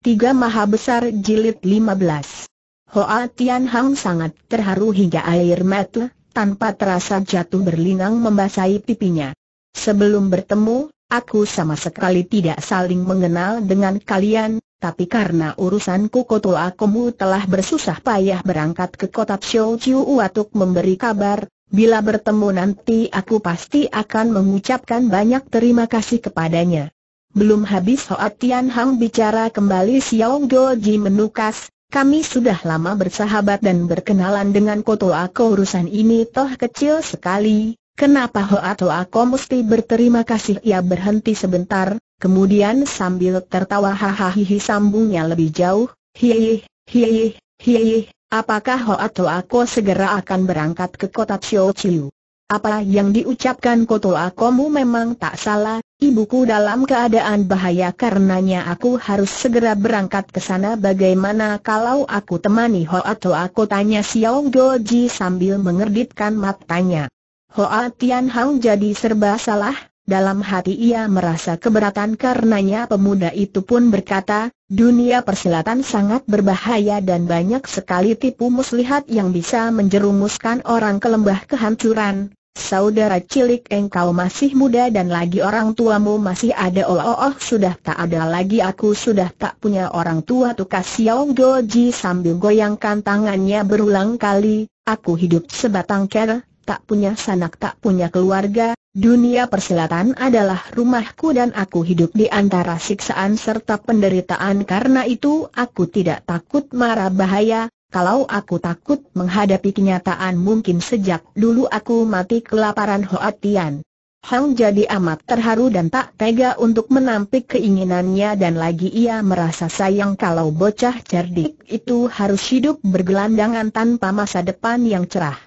Tiga Maha Besar Jilid 15 Hoa Tian Hang sangat terharu hingga air mata, tanpa terasa jatuh berlinang membasahi pipinya. Sebelum bertemu, aku sama sekali tidak saling mengenal dengan kalian, tapi karena urusanku koto akumu telah bersusah payah berangkat ke kota Xiu Chiu untuk memberi kabar, bila bertemu nanti aku pasti akan mengucapkan banyak terima kasih kepadanya. Belum habis Hoa Tian Hang bicara kembali Xiao Goji menukas, kami sudah lama bersahabat dan berkenalan dengan Koto Ako urusan ini toh kecil sekali, kenapa Hoa To Ako mesti berterima kasih ia berhenti sebentar, kemudian sambil tertawa hahahihi sambungnya lebih jauh, hiih, hiih, hiih, apakah Hoa To Ako segera akan berangkat ke kota Chiu Chiu? Apa yang diucapkan Koto Akomu memang tak salah, Ibuku dalam keadaan bahaya karenanya aku harus segera berangkat ke sana bagaimana kalau aku temani Hoa atau aku tanya Xiao Goji sambil mengerditkan matanya. Hoa Tian Hang jadi serba salah, dalam hati ia merasa keberatan karenanya pemuda itu pun berkata, dunia persilatan sangat berbahaya dan banyak sekali tipu muslihat yang bisa menjerumuskan orang ke lembah kehancuran Saudara cilik engkau masih muda dan lagi orang tuamu masih ada oh oh, oh sudah tak ada lagi aku sudah tak punya orang tua tukas Xiao Goji sambil goyangkan tangannya berulang kali, aku hidup sebatang kera, tak punya sanak tak punya keluarga, dunia persilatan adalah rumahku dan aku hidup di antara siksaan serta penderitaan karena itu aku tidak takut marah bahaya, kalau aku takut menghadapi kenyataan mungkin sejak dulu aku mati kelaparan hoatian. Tian. Hang jadi amat terharu dan tak tega untuk menampik keinginannya dan lagi ia merasa sayang kalau bocah cerdik itu harus hidup bergelandangan tanpa masa depan yang cerah.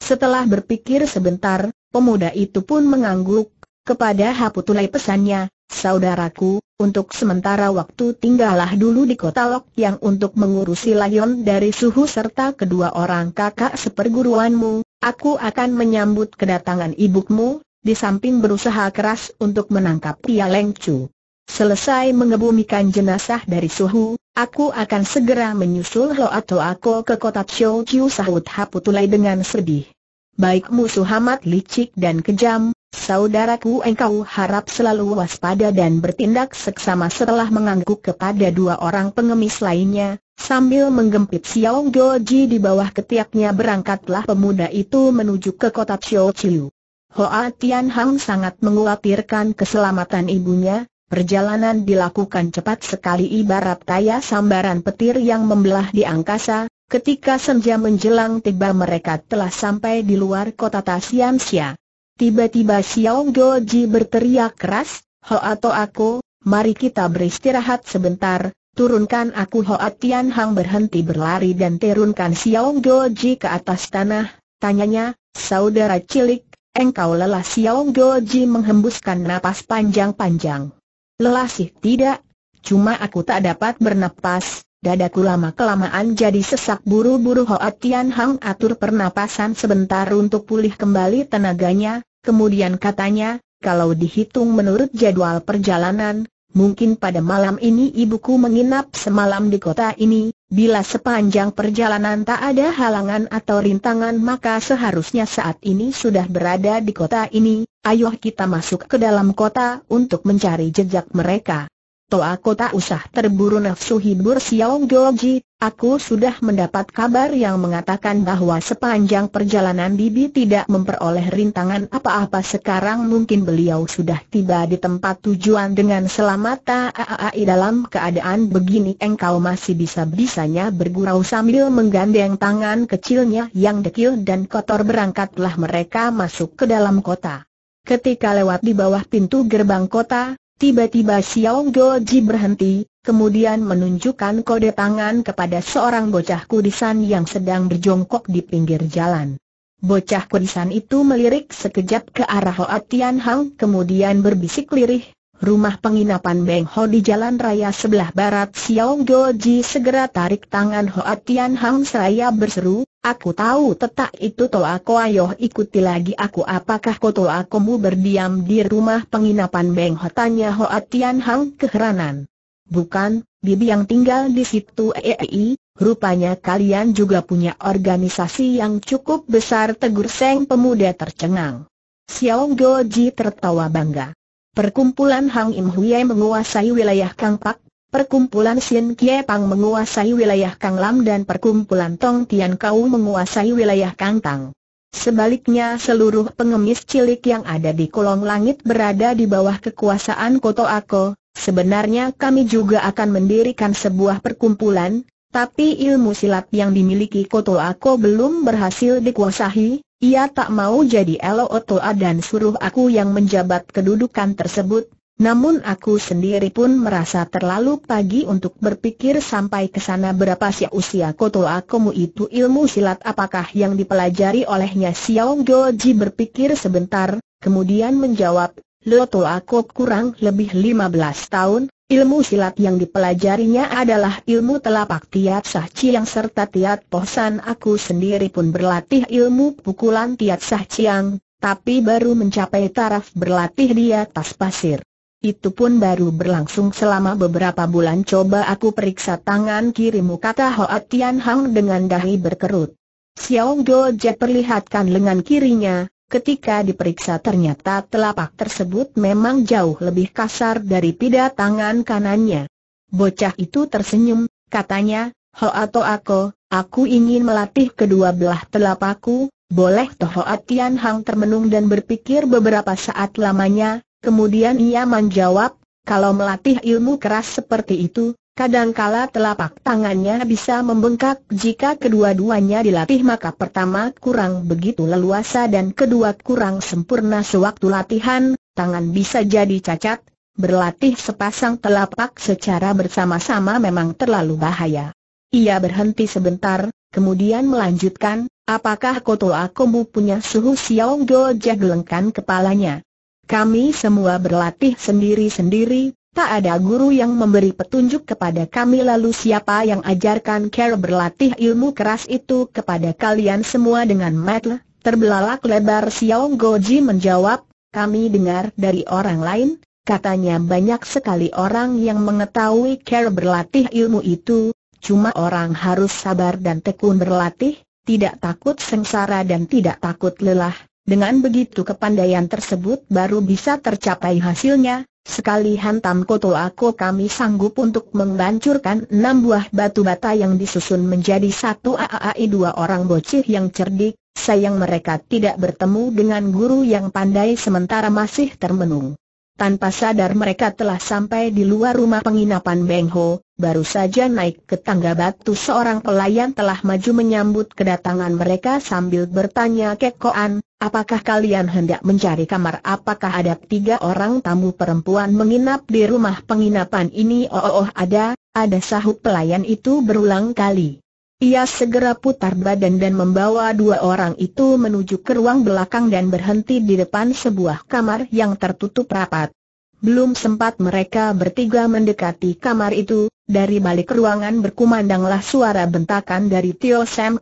Setelah berpikir sebentar, pemuda itu pun mengangguk, kepada Haputulai pesannya, Saudaraku, untuk sementara waktu tinggallah dulu di kota Lok yang untuk mengurusi Layon dari suhu serta kedua orang kakak seperguruanmu, aku akan menyambut kedatangan ibumu, di samping berusaha keras untuk menangkap Tia Leng Chu. Selesai mengebumikan jenazah dari suhu, aku akan segera menyusul Lo atau aku ke kota Chou Chiu sahut Haputulai dengan sedih. Baik musuh amat licik dan kejam, Saudaraku engkau harap selalu waspada dan bertindak seksama setelah mengangguk kepada dua orang pengemis lainnya, sambil menggempit Xiao Goji di bawah ketiaknya berangkatlah pemuda itu menuju ke kota Xiao Chiu. Hoa Tian Hang sangat mengkhawatirkan keselamatan ibunya, perjalanan dilakukan cepat sekali ibarat kaya sambaran petir yang membelah di angkasa, ketika senja menjelang tiba mereka telah sampai di luar kota Xia. Tiba-tiba Xiao Goji berteriak keras, Ho atau aku, mari kita beristirahat sebentar, turunkan aku Ho Tian Hang berhenti berlari dan turunkan Xiao Goji ke atas tanah, tanyanya, saudara cilik, engkau lelah Xiao Goji menghembuskan napas panjang-panjang. Lelah sih tidak, cuma aku tak dapat bernapas, dadaku lama-kelamaan jadi sesak buru-buru Ho Tian Hang atur pernapasan sebentar untuk pulih kembali tenaganya, Kemudian katanya, kalau dihitung menurut jadwal perjalanan, mungkin pada malam ini ibuku menginap semalam di kota ini, bila sepanjang perjalanan tak ada halangan atau rintangan maka seharusnya saat ini sudah berada di kota ini, ayo kita masuk ke dalam kota untuk mencari jejak mereka. Toa aku tak usah terburu nafsu hibur Xiao Goji, aku sudah mendapat kabar yang mengatakan bahwa sepanjang perjalanan Bibi tidak memperoleh rintangan apa-apa sekarang mungkin beliau sudah tiba di tempat tujuan dengan selamat Aai dalam keadaan begini engkau masih bisa-bisanya bergurau sambil menggandeng tangan kecilnya yang dekil dan kotor berangkatlah mereka masuk ke dalam kota. Ketika lewat di bawah pintu gerbang kota, Tiba-tiba Xiao Goji berhenti, kemudian menunjukkan kode tangan kepada seorang bocah kudisan yang sedang berjongkok di pinggir jalan. Bocah kudisan itu melirik sekejap ke arah Hoa Tian Hang kemudian berbisik lirih, Rumah penginapan Beng Ho di jalan raya sebelah barat Xiao Goji segera tarik tangan Hoa Tian Hang seraya berseru, Aku tahu tetak itu toa aku ayo ikuti lagi aku apakah koto mu berdiam di rumah penginapan Beng Ho tanya Hoa Tian Hang keheranan. Bukan, bibi yang tinggal di situ EEI, eh, eh, rupanya kalian juga punya organisasi yang cukup besar tegur seng pemuda tercengang. Xiao Goji tertawa bangga. Perkumpulan Hang Im Hui menguasai wilayah Kang Pak, perkumpulan Sien Kie Pang menguasai wilayah Kang Lam dan perkumpulan Tong Tian Kau menguasai wilayah Kang Tang. Sebaliknya seluruh pengemis cilik yang ada di kolong langit berada di bawah kekuasaan Koto Ako, sebenarnya kami juga akan mendirikan sebuah perkumpulan, tapi ilmu silat yang dimiliki Koto Ako belum berhasil dikuasai, ia tak mau jadi Elo Otoa dan suruh aku yang menjabat kedudukan tersebut, namun aku sendiri pun merasa terlalu pagi untuk berpikir sampai ke sana berapa sih usia Kotoa Komu itu ilmu silat apakah yang dipelajari olehnya Xiao Goji berpikir sebentar, kemudian menjawab, Lotoa Kok kurang lebih 15 tahun, Ilmu silat yang dipelajarinya adalah ilmu telapak tiat yang serta tiat posan aku sendiri pun berlatih ilmu pukulan tiat sahciang, tapi baru mencapai taraf berlatih di atas pasir. Itu pun baru berlangsung selama beberapa bulan coba aku periksa tangan kirimu kata Hoa Tian Hang dengan dahi berkerut. Xiao Jet perlihatkan lengan kirinya, Ketika diperiksa ternyata telapak tersebut memang jauh lebih kasar dari pida tangan kanannya. Bocah itu tersenyum, katanya, Ho atau aku, aku ingin melatih kedua belah telapakku, boleh toh Atian Hang termenung dan berpikir beberapa saat lamanya, kemudian ia menjawab, kalau melatih ilmu keras seperti itu, Kadangkala telapak tangannya bisa membengkak jika kedua-duanya dilatih maka pertama kurang begitu leluasa dan kedua kurang sempurna sewaktu latihan, tangan bisa jadi cacat, berlatih sepasang telapak secara bersama-sama memang terlalu bahaya. Ia berhenti sebentar, kemudian melanjutkan, apakah Koto Akomu punya suhu Xiao Go jagelengkan kepalanya? Kami semua berlatih sendiri-sendiri, Tak ada guru yang memberi petunjuk kepada kami lalu siapa yang ajarkan Care berlatih ilmu keras itu kepada kalian semua dengan metel, terbelalak lebar Xiao Goji menjawab, kami dengar dari orang lain, katanya banyak sekali orang yang mengetahui Care berlatih ilmu itu, cuma orang harus sabar dan tekun berlatih, tidak takut sengsara dan tidak takut lelah, dengan begitu kepandaian tersebut baru bisa tercapai hasilnya, sekali hantam koto aku kami sanggup untuk membancurkan enam buah batu bata yang disusun menjadi satu AAI dua orang bocil yang cerdik, sayang mereka tidak bertemu dengan guru yang pandai sementara masih termenung. Tanpa sadar mereka telah sampai di luar rumah penginapan Bengho. baru saja naik ke tangga batu seorang pelayan telah maju menyambut kedatangan mereka sambil bertanya kekoan, Apakah kalian hendak mencari kamar? Apakah ada tiga orang tamu perempuan menginap di rumah penginapan ini? Oh, oh, oh, ada, ada sahut pelayan itu berulang kali. Ia segera putar badan dan membawa dua orang itu menuju ke ruang belakang dan berhenti di depan sebuah kamar yang tertutup rapat. Belum sempat mereka bertiga mendekati kamar itu, dari balik ruangan berkumandanglah suara bentakan dari Tio Sam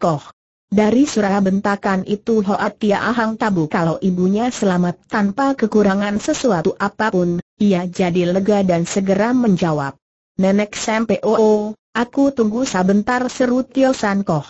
dari surah bentakan itu Hoa Tia Ahang tabu kalau ibunya selamat tanpa kekurangan sesuatu apapun, ia jadi lega dan segera menjawab. Nenek sampai oo, oh, oh, aku tunggu sebentar seru Tio San Koh.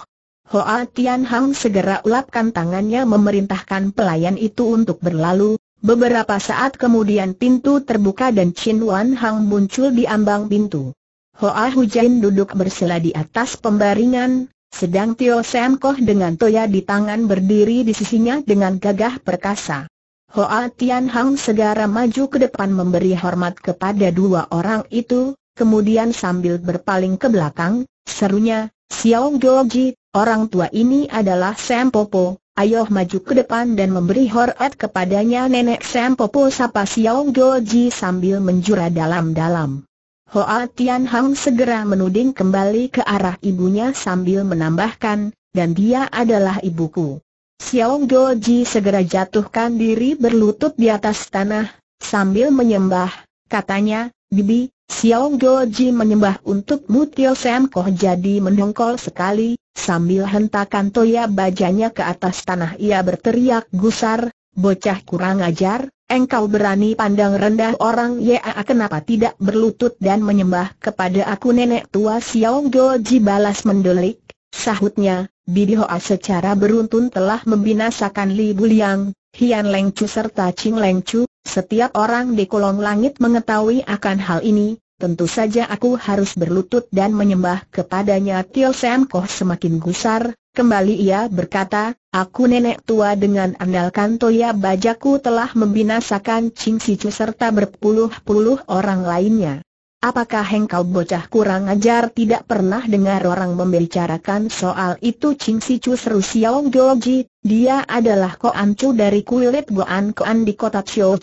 Hoa Tian Hang segera ulapkan tangannya memerintahkan pelayan itu untuk berlalu, beberapa saat kemudian pintu terbuka dan Chin Wan Hang muncul di ambang pintu. Hoa Hujain duduk bersila di atas pembaringan, sedang Tio Sam Koh dengan toya di tangan berdiri di sisinya dengan gagah perkasa. Hoa Tian Hang segera maju ke depan memberi hormat kepada dua orang itu, kemudian sambil berpaling ke belakang, serunya, Xiao Goji, orang tua ini adalah Sam Popo, ayo maju ke depan dan memberi hormat kepadanya nenek Sam Popo sapa Xiao Goji sambil menjura dalam-dalam. Hoa Tian Hang segera menuding kembali ke arah ibunya sambil menambahkan, dan dia adalah ibuku. Xiao Doji segera jatuhkan diri berlutut di atas tanah, sambil menyembah, katanya, Bibi, Xiao Doji menyembah untuk Tio Sam Koh jadi mendongkol sekali, sambil hentakan toya bajanya ke atas tanah ia berteriak gusar, bocah kurang ajar, Engkau berani pandang rendah orang ya kenapa tidak berlutut dan menyembah kepada aku nenek tua Xiao Goji balas mendelik, sahutnya, Bidi Hoa secara beruntun telah membinasakan Li Buliang, Hian Leng Chu serta Ching Chu. setiap orang di kolong langit mengetahui akan hal ini, Tentu saja aku harus berlutut dan menyembah kepadanya Tio Sam Koh semakin gusar, kembali ia berkata, aku nenek tua dengan andalkan Toya Bajaku telah membinasakan Ching Sichu serta berpuluh-puluh orang lainnya. Apakah engkau bocah kurang ajar tidak pernah dengar orang membicarakan soal itu Ching Sichu seru Xiao Goji, dia adalah Chu dari kuilit Goan Koan di kota Chiu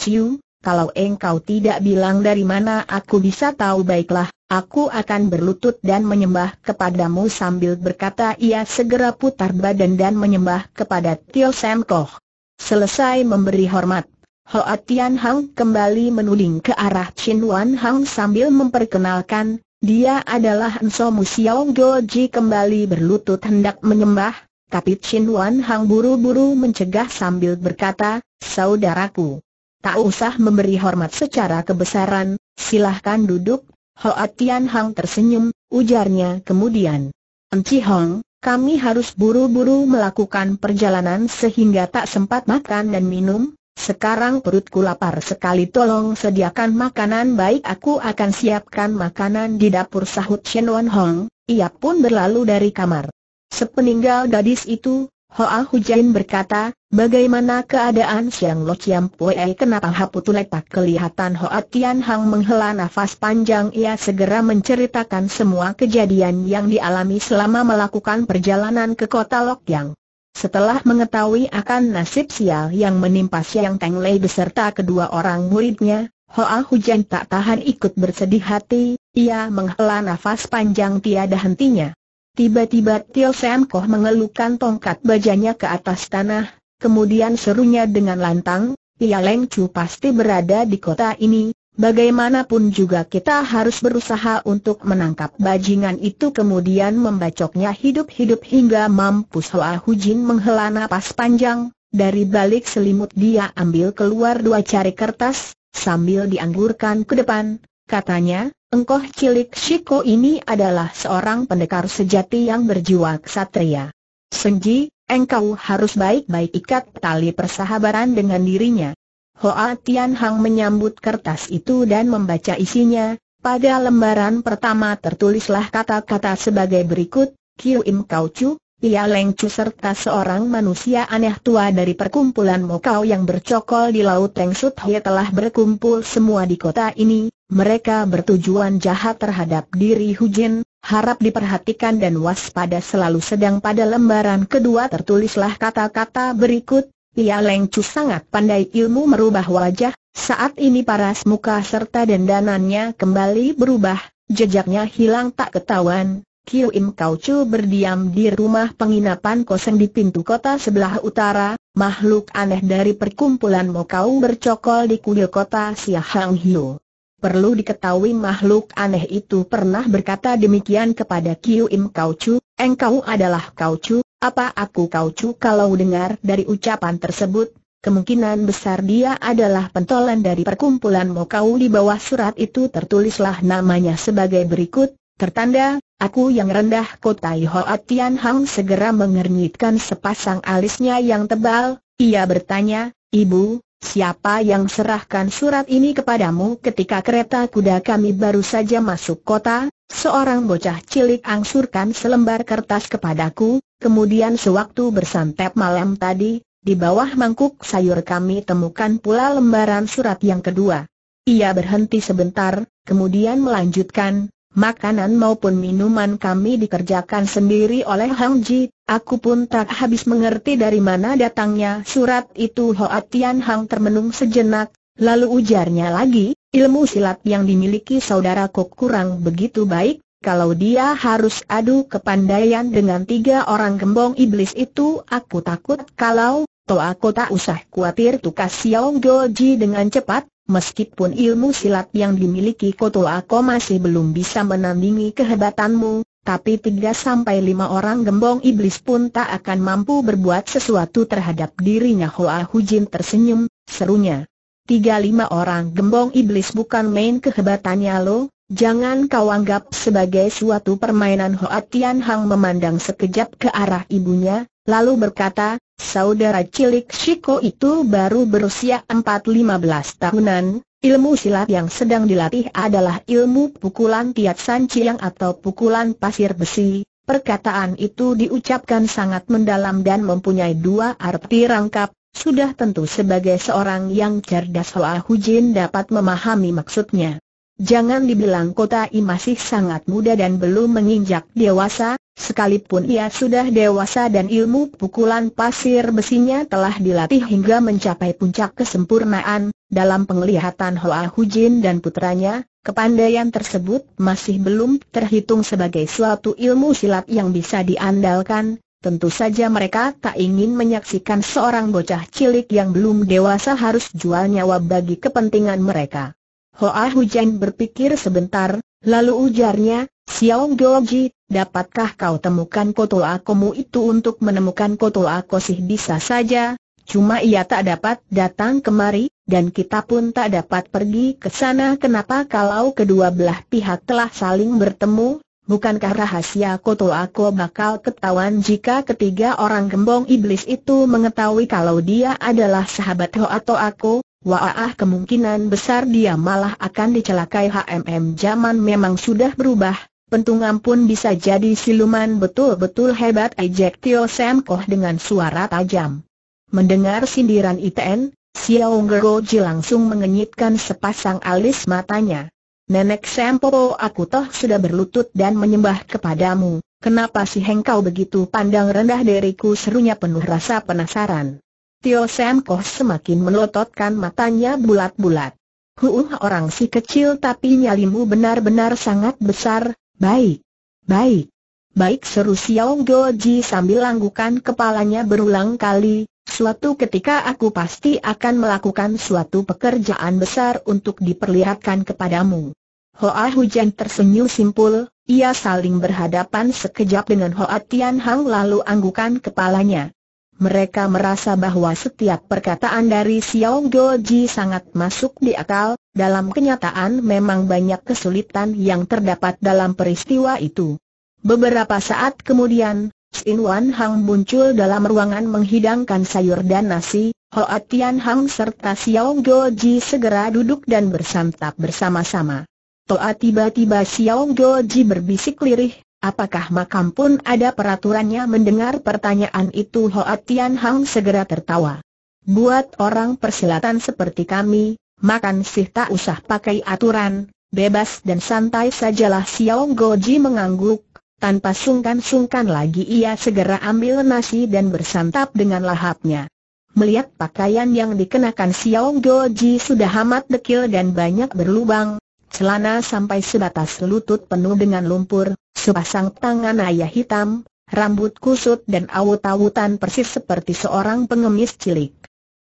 kalau engkau tidak bilang dari mana aku bisa tahu baiklah, aku akan berlutut dan menyembah kepadamu sambil berkata ia segera putar badan dan menyembah kepada Tio Sam Koh. Selesai memberi hormat, Hoa Tian Hang kembali menuding ke arah Chin Wan Hang sambil memperkenalkan, dia adalah Enso Go Goji kembali berlutut hendak menyembah, tapi Chin Wan Hang buru-buru mencegah sambil berkata, Saudaraku, tak usah memberi hormat secara kebesaran, silahkan duduk. Hoa Tian Hang tersenyum, ujarnya kemudian. Enci Hong, kami harus buru-buru melakukan perjalanan sehingga tak sempat makan dan minum. Sekarang perutku lapar sekali tolong sediakan makanan baik aku akan siapkan makanan di dapur sahut Shen Wan Hong, ia pun berlalu dari kamar. Sepeninggal gadis itu, Hoa Hujain berkata, bagaimana keadaan Siang Lo Chiam Pue kenapa Haputu tak kelihatan Hoa Tian Hang menghela nafas panjang ia segera menceritakan semua kejadian yang dialami selama melakukan perjalanan ke kota Lok Yang. Setelah mengetahui akan nasib sial yang menimpa Siang Teng Lei beserta kedua orang muridnya, Hoa Hujan tak tahan ikut bersedih hati, ia menghela nafas panjang tiada hentinya. Tiba-tiba Tio Sam Koh mengelukkan tongkat bajanya ke atas tanah, kemudian serunya dengan lantang, Ia Leng Chu pasti berada di kota ini, bagaimanapun juga kita harus berusaha untuk menangkap bajingan itu kemudian membacoknya hidup-hidup hingga mampus Hoa Jin menghela napas panjang, dari balik selimut dia ambil keluar dua cari kertas, sambil dianggurkan ke depan, katanya, Engkoh cilik Shiko ini adalah seorang pendekar sejati yang berjiwa ksatria. Senji, engkau harus baik-baik ikat tali persahabaran dengan dirinya. Hoa Tian Hang menyambut kertas itu dan membaca isinya, pada lembaran pertama tertulislah kata-kata sebagai berikut, Kiu Im Kau Chu, ia Lengcu serta seorang manusia aneh tua dari perkumpulan Mokau yang bercokol di Laut Teng Sut Hye telah berkumpul semua di kota ini, mereka bertujuan jahat terhadap diri Hu Jin. harap diperhatikan dan waspada selalu sedang pada lembaran kedua tertulislah kata-kata berikut, Ia Lengcu sangat pandai ilmu merubah wajah, saat ini paras muka serta dendanannya kembali berubah, jejaknya hilang tak ketahuan, Kiu Im Kau Chu berdiam di rumah penginapan kosong di pintu kota sebelah utara, makhluk aneh dari perkumpulan Mokau bercokol di kuil kota Siahang Hiu. Perlu diketahui makhluk aneh itu pernah berkata demikian kepada Kiu Im Kau Chu, engkau adalah Kau Chu, apa aku Kau Chu kalau dengar dari ucapan tersebut, Kemungkinan besar dia adalah pentolan dari perkumpulan Mokau di bawah surat itu tertulislah namanya sebagai berikut, Tertanda, aku yang rendah kotai Hoat Tian Hang segera mengernyitkan sepasang alisnya yang tebal, ia bertanya, Ibu, siapa yang serahkan surat ini kepadamu ketika kereta kuda kami baru saja masuk kota? Seorang bocah cilik angsurkan selembar kertas kepadaku, kemudian sewaktu bersantap malam tadi, di bawah mangkuk sayur kami temukan pula lembaran surat yang kedua. Ia berhenti sebentar, kemudian melanjutkan, Makanan maupun minuman kami dikerjakan sendiri oleh Hang Ji, aku pun tak habis mengerti dari mana datangnya surat itu Hoa Tian Hang termenung sejenak, lalu ujarnya lagi, ilmu silat yang dimiliki saudara kok kurang begitu baik, kalau dia harus adu kepandaian dengan tiga orang gembong iblis itu aku takut kalau Toa aku tak usah khawatir tukas Xiao Goji dengan cepat, meskipun ilmu silat yang dimiliki Toa aku masih belum bisa menandingi kehebatanmu, tapi tiga sampai lima orang gembong iblis pun tak akan mampu berbuat sesuatu terhadap dirinya Hoa Hujin tersenyum, serunya. Tiga lima orang gembong iblis bukan main kehebatannya lo, Jangan kau anggap sebagai suatu permainan Hoa Tian Hang memandang sekejap ke arah ibunya, lalu berkata, saudara cilik Shiko itu baru berusia empat lima belas tahunan, ilmu silat yang sedang dilatih adalah ilmu pukulan tiat yang atau pukulan pasir besi. Perkataan itu diucapkan sangat mendalam dan mempunyai dua arti rangkap, sudah tentu sebagai seorang yang cerdas Hoa Hujin dapat memahami maksudnya. Jangan dibilang kota I masih sangat muda dan belum menginjak dewasa, sekalipun ia sudah dewasa dan ilmu pukulan pasir besinya telah dilatih hingga mencapai puncak kesempurnaan, dalam penglihatan Hoa Hujin dan putranya, Kepandaian tersebut masih belum terhitung sebagai suatu ilmu silat yang bisa diandalkan, tentu saja mereka tak ingin menyaksikan seorang bocah cilik yang belum dewasa harus jual nyawa bagi kepentingan mereka. Hoa Hujan berpikir sebentar, lalu ujarnya, Xiao Goji, dapatkah kau temukan kotul akomu itu untuk menemukan kotul akosih bisa saja, cuma ia tak dapat datang kemari, dan kita pun tak dapat pergi ke sana kenapa kalau kedua belah pihak telah saling bertemu, bukankah rahasia kotul aku bakal ketahuan jika ketiga orang gembong iblis itu mengetahui kalau dia adalah sahabat Ho atau aku, Wah kemungkinan besar dia malah akan dicelakai HMM zaman memang sudah berubah, pentungan pun bisa jadi siluman betul-betul hebat ejek Tio Sam Koh dengan suara tajam. Mendengar sindiran ITN, Xiao Ngeroji langsung mengenyitkan sepasang alis matanya. Nenek Popo aku toh sudah berlutut dan menyembah kepadamu, kenapa sih engkau begitu pandang rendah diriku serunya penuh rasa penasaran. Tio Sam Koh semakin melototkan matanya bulat-bulat. Huuh orang si kecil tapi nyalimu benar-benar sangat besar, baik, baik. Baik seru Go Ji sambil langgukan kepalanya berulang kali, suatu ketika aku pasti akan melakukan suatu pekerjaan besar untuk diperlihatkan kepadamu. Hoa Hujan tersenyum simpul, ia saling berhadapan sekejap dengan Hoa Tian Hang lalu anggukan kepalanya. Mereka merasa bahwa setiap perkataan dari Xiao Goji sangat masuk di akal, dalam kenyataan memang banyak kesulitan yang terdapat dalam peristiwa itu. Beberapa saat kemudian, Xin Wan Hang muncul dalam ruangan menghidangkan sayur dan nasi, Hoa Tian Hang serta Xiao Goji segera duduk dan bersantap bersama-sama. Toa tiba-tiba Xiao Goji berbisik lirih, Apakah makam pun ada peraturannya mendengar pertanyaan itu Hoa Tian Hang segera tertawa. Buat orang persilatan seperti kami, makan sih tak usah pakai aturan, bebas dan santai sajalah Xiao Goji mengangguk, tanpa sungkan-sungkan lagi ia segera ambil nasi dan bersantap dengan lahapnya. Melihat pakaian yang dikenakan Xiao Goji sudah amat dekil dan banyak berlubang, celana sampai sebatas lutut penuh dengan lumpur, sepasang tangan ayah hitam, rambut kusut dan awut-awutan persis seperti seorang pengemis cilik.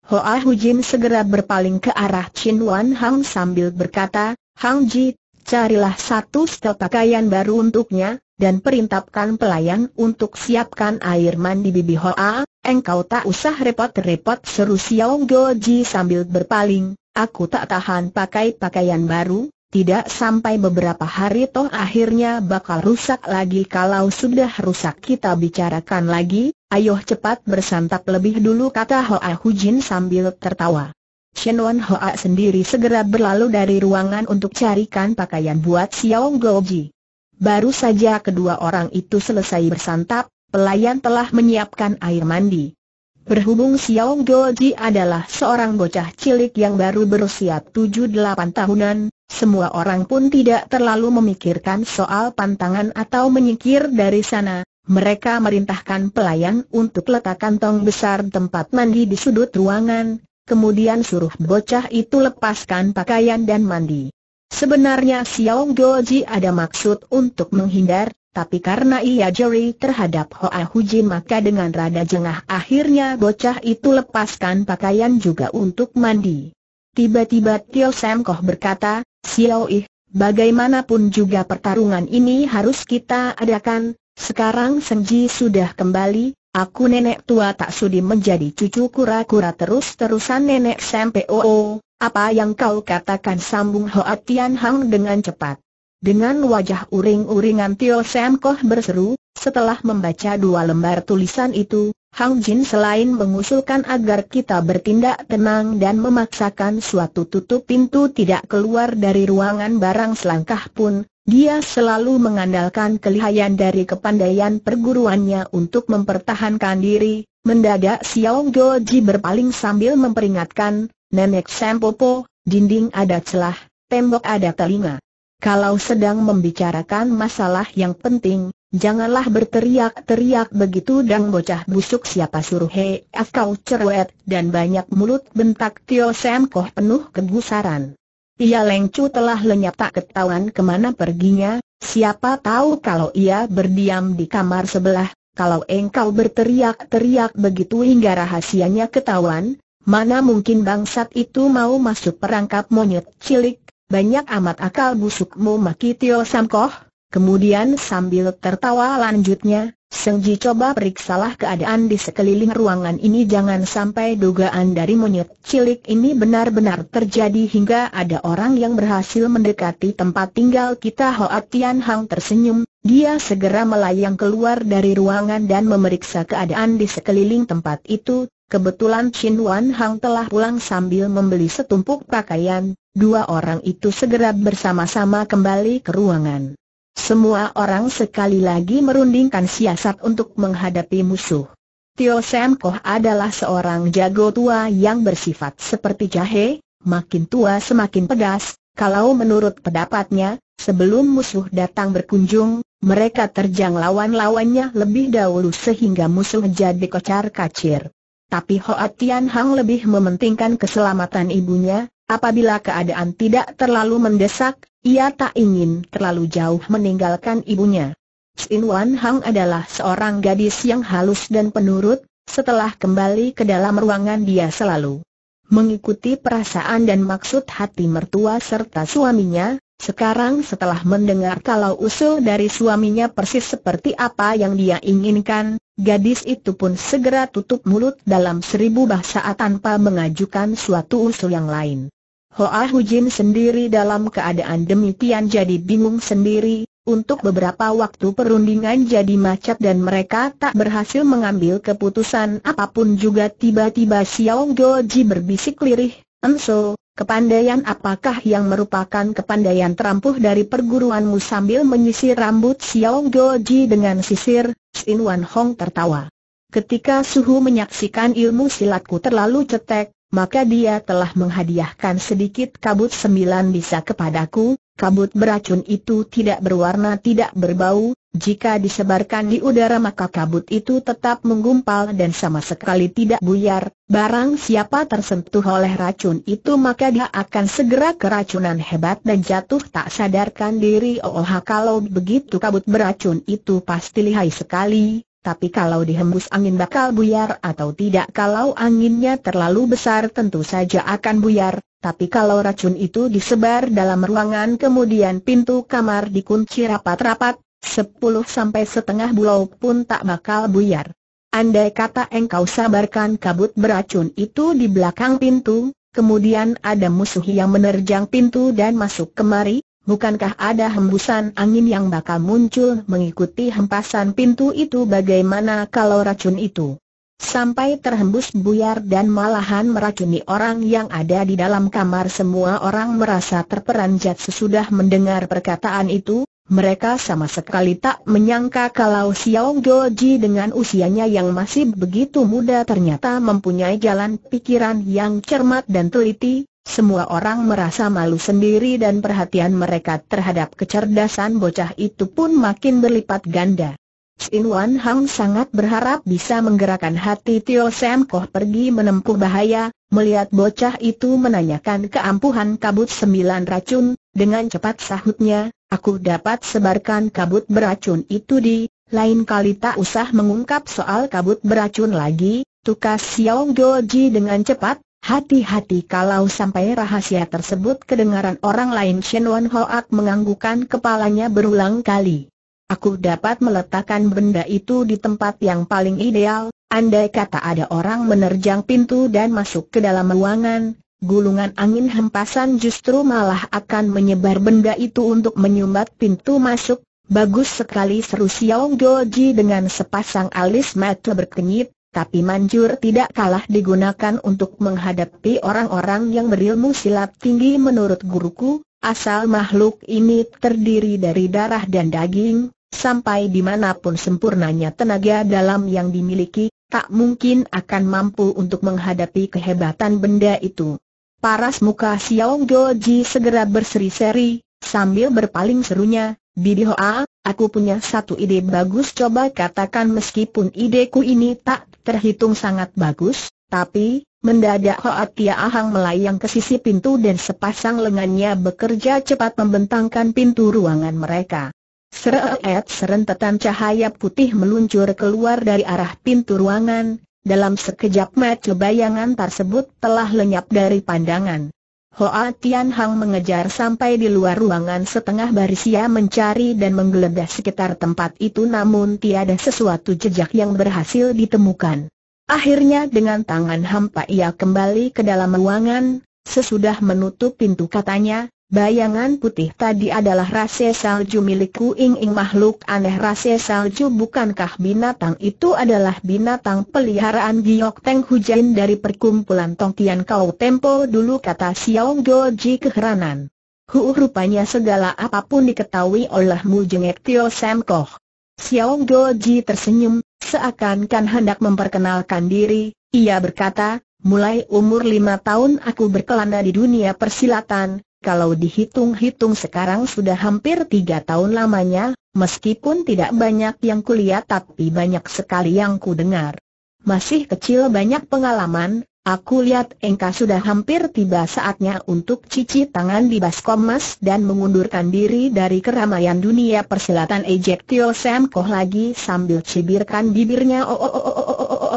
Hoa Hujin segera berpaling ke arah Chin Wan Hang sambil berkata, Hang Ji, carilah satu setel pakaian baru untuknya, dan perintapkan pelayan untuk siapkan air mandi bibi Hoa, engkau tak usah repot-repot seru Xiao Ji sambil berpaling, aku tak tahan pakai pakaian baru, tidak sampai beberapa hari toh akhirnya bakal rusak lagi kalau sudah rusak kita bicarakan lagi, ayo cepat bersantap lebih dulu kata Hoa Hujin sambil tertawa. Shen Wan Hoa sendiri segera berlalu dari ruangan untuk carikan pakaian buat Xiao Goji. Baru saja kedua orang itu selesai bersantap, pelayan telah menyiapkan air mandi. Berhubung Xiao Goji adalah seorang bocah cilik yang baru berusia 7-8 tahunan, semua orang pun tidak terlalu memikirkan soal pantangan atau menyingkir dari sana. Mereka merintahkan pelayan untuk letakkan tong besar tempat mandi di sudut ruangan, kemudian suruh bocah itu lepaskan pakaian dan mandi. Sebenarnya Xiao Goji ada maksud untuk menghindar, tapi karena ia jeri terhadap Hoa Huji maka dengan rada jengah akhirnya bocah itu lepaskan pakaian juga untuk mandi. Tiba-tiba Tio Sam Koh berkata, Xiao Yi, bagaimanapun juga pertarungan ini harus kita adakan, sekarang Senji sudah kembali, aku nenek tua tak sudi menjadi cucu kura-kura terus-terusan nenek sampai oh, oh, apa yang kau katakan sambung Hoa Tian Hang dengan cepat. Dengan wajah uring-uringan Tio Sam Koh berseru, setelah membaca dua lembar tulisan itu, Hang Jin selain mengusulkan agar kita bertindak tenang dan memaksakan suatu tutup pintu tidak keluar dari ruangan barang selangkah pun, dia selalu mengandalkan kelihayan dari kepandaian perguruannya untuk mempertahankan diri. Mendadak Xiao Goji berpaling sambil memperingatkan, Nenek Sampopo, dinding ada celah, tembok ada telinga. Kalau sedang membicarakan masalah yang penting, janganlah berteriak-teriak begitu dan bocah busuk siapa suruh hei ah, kau cerewet dan banyak mulut bentak Tio Sam Koh penuh kegusaran. Ia lengcu telah lenyap tak ketahuan kemana perginya, siapa tahu kalau ia berdiam di kamar sebelah, kalau engkau berteriak-teriak begitu hingga rahasianya ketahuan, mana mungkin bangsat itu mau masuk perangkap monyet cilik banyak amat akal busukmu maki Tio Samkoh. Kemudian sambil tertawa lanjutnya, sengji coba periksalah keadaan di sekeliling ruangan ini jangan sampai dugaan dari monyet cilik ini benar-benar terjadi hingga ada orang yang berhasil mendekati tempat tinggal kita Hoa Tian Hang tersenyum, dia segera melayang keluar dari ruangan dan memeriksa keadaan di sekeliling tempat itu, Kebetulan Chin Wan Hang telah pulang sambil membeli setumpuk pakaian, dua orang itu segera bersama-sama kembali ke ruangan. Semua orang sekali lagi merundingkan siasat untuk menghadapi musuh. Tio Sam Koh adalah seorang jago tua yang bersifat seperti jahe, makin tua semakin pedas, kalau menurut pendapatnya, sebelum musuh datang berkunjung, mereka terjang lawan-lawannya lebih dahulu sehingga musuh jadi kocar kacir. Tapi Hoa Tian Hang lebih mementingkan keselamatan ibunya, apabila keadaan tidak terlalu mendesak, ia tak ingin terlalu jauh meninggalkan ibunya. Sin Wan Hang adalah seorang gadis yang halus dan penurut, setelah kembali ke dalam ruangan dia selalu mengikuti perasaan dan maksud hati mertua serta suaminya, sekarang setelah mendengar kalau usul dari suaminya persis seperti apa yang dia inginkan, Gadis itu pun segera tutup mulut dalam seribu bahasa tanpa mengajukan suatu usul yang lain. Hoa Hujin sendiri dalam keadaan demikian jadi bingung sendiri, untuk beberapa waktu perundingan jadi macet dan mereka tak berhasil mengambil keputusan apapun juga tiba-tiba Xiao Goji berbisik lirih, Enso, Kepandaian apakah yang merupakan kepandaian terampuh dari perguruanmu sambil menyisir rambut Xiao Goji dengan sisir, Xin Wan Hong tertawa. Ketika Suhu menyaksikan ilmu silatku terlalu cetek, maka dia telah menghadiahkan sedikit kabut sembilan bisa kepadaku, kabut beracun itu tidak berwarna tidak berbau, jika disebarkan di udara maka kabut itu tetap menggumpal dan sama sekali tidak buyar, barang siapa tersentuh oleh racun itu maka dia akan segera keracunan hebat dan jatuh tak sadarkan diri oh kalau begitu kabut beracun itu pasti lihai sekali, tapi kalau dihembus angin bakal buyar atau tidak kalau anginnya terlalu besar tentu saja akan buyar, tapi kalau racun itu disebar dalam ruangan kemudian pintu kamar dikunci rapat-rapat, sepuluh sampai setengah bulau pun tak bakal buyar. Andai kata engkau sabarkan kabut beracun itu di belakang pintu, kemudian ada musuh yang menerjang pintu dan masuk kemari, bukankah ada hembusan angin yang bakal muncul mengikuti hempasan pintu itu bagaimana kalau racun itu sampai terhembus buyar dan malahan meracuni orang yang ada di dalam kamar semua orang merasa terperanjat sesudah mendengar perkataan itu, mereka sama sekali tak menyangka kalau Xiao Goji dengan usianya yang masih begitu muda ternyata mempunyai jalan pikiran yang cermat dan teliti, semua orang merasa malu sendiri dan perhatian mereka terhadap kecerdasan bocah itu pun makin berlipat ganda. Xin Wan Hang sangat berharap bisa menggerakkan hati Tio Sam Koh pergi menempuh bahaya, melihat bocah itu menanyakan keampuhan kabut sembilan racun, dengan cepat sahutnya, aku dapat sebarkan kabut beracun itu di, lain kali tak usah mengungkap soal kabut beracun lagi, tukas Xiao Goji dengan cepat, hati-hati kalau sampai rahasia tersebut kedengaran orang lain Shen Wan Hoak menganggukan kepalanya berulang kali. Aku dapat meletakkan benda itu di tempat yang paling ideal, andai kata ada orang menerjang pintu dan masuk ke dalam ruangan, gulungan angin hempasan justru malah akan menyebar benda itu untuk menyumbat pintu masuk. Bagus sekali seru Xiao Goji dengan sepasang alis mata berkenyit, tapi manjur tidak kalah digunakan untuk menghadapi orang-orang yang berilmu silat tinggi menurut guruku, asal makhluk ini terdiri dari darah dan daging, sampai dimanapun sempurnanya tenaga dalam yang dimiliki, tak mungkin akan mampu untuk menghadapi kehebatan benda itu. Paras muka Xiao Goji segera berseri-seri, sambil berpaling serunya, Bibi Hoa, aku punya satu ide bagus coba katakan meskipun ideku ini tak terhitung sangat bagus, tapi, mendadak Hoa Tia Ahang melayang ke sisi pintu dan sepasang lengannya bekerja cepat membentangkan pintu ruangan mereka. Sereet serentetan cahaya putih meluncur keluar dari arah pintu ruangan, dalam sekejap mata bayangan tersebut telah lenyap dari pandangan. Hoa Tian Hang mengejar sampai di luar ruangan setengah baris ia mencari dan menggeledah sekitar tempat itu namun tiada sesuatu jejak yang berhasil ditemukan. Akhirnya dengan tangan hampa ia kembali ke dalam ruangan, sesudah menutup pintu katanya, Bayangan putih tadi adalah rase salju milik Kuing Ing makhluk aneh rase salju bukankah binatang itu adalah binatang peliharaan Giok Teng Hujan dari perkumpulan tongtian Kau Tempo dulu kata Xiao Ji keheranan. Hu rupanya segala apapun diketahui olehmu jengek Tio Sam Koh. Xiao Ji tersenyum, seakan-akan hendak memperkenalkan diri, ia berkata, mulai umur lima tahun aku berkelana di dunia persilatan, kalau dihitung-hitung sekarang sudah hampir tiga tahun lamanya, meskipun tidak banyak yang kulihat tapi banyak sekali yang kudengar. Masih kecil banyak pengalaman, aku lihat Engka sudah hampir tiba saatnya untuk cuci tangan di mas dan mengundurkan diri dari keramaian dunia persilatan ejek Tio Sam Koh lagi sambil cibirkan bibirnya. Oh, oh, oh, oh,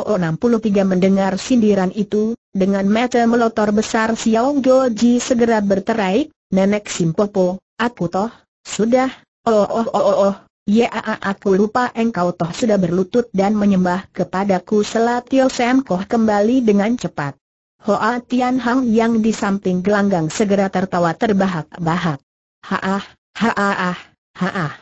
oh, oh, oh, oh, 63 mendengar sindiran itu, dengan mata melotor besar Xiao Goji segera berterai, Nenek Simpopo, aku toh, sudah, oh oh oh oh oh, ya ah, ah, aku lupa engkau toh sudah berlutut dan menyembah kepadaku Selatio Sam Koh kembali dengan cepat. Hoa Tian Hang yang di samping gelanggang segera tertawa terbahak-bahak. Haah, haah, ah, haah.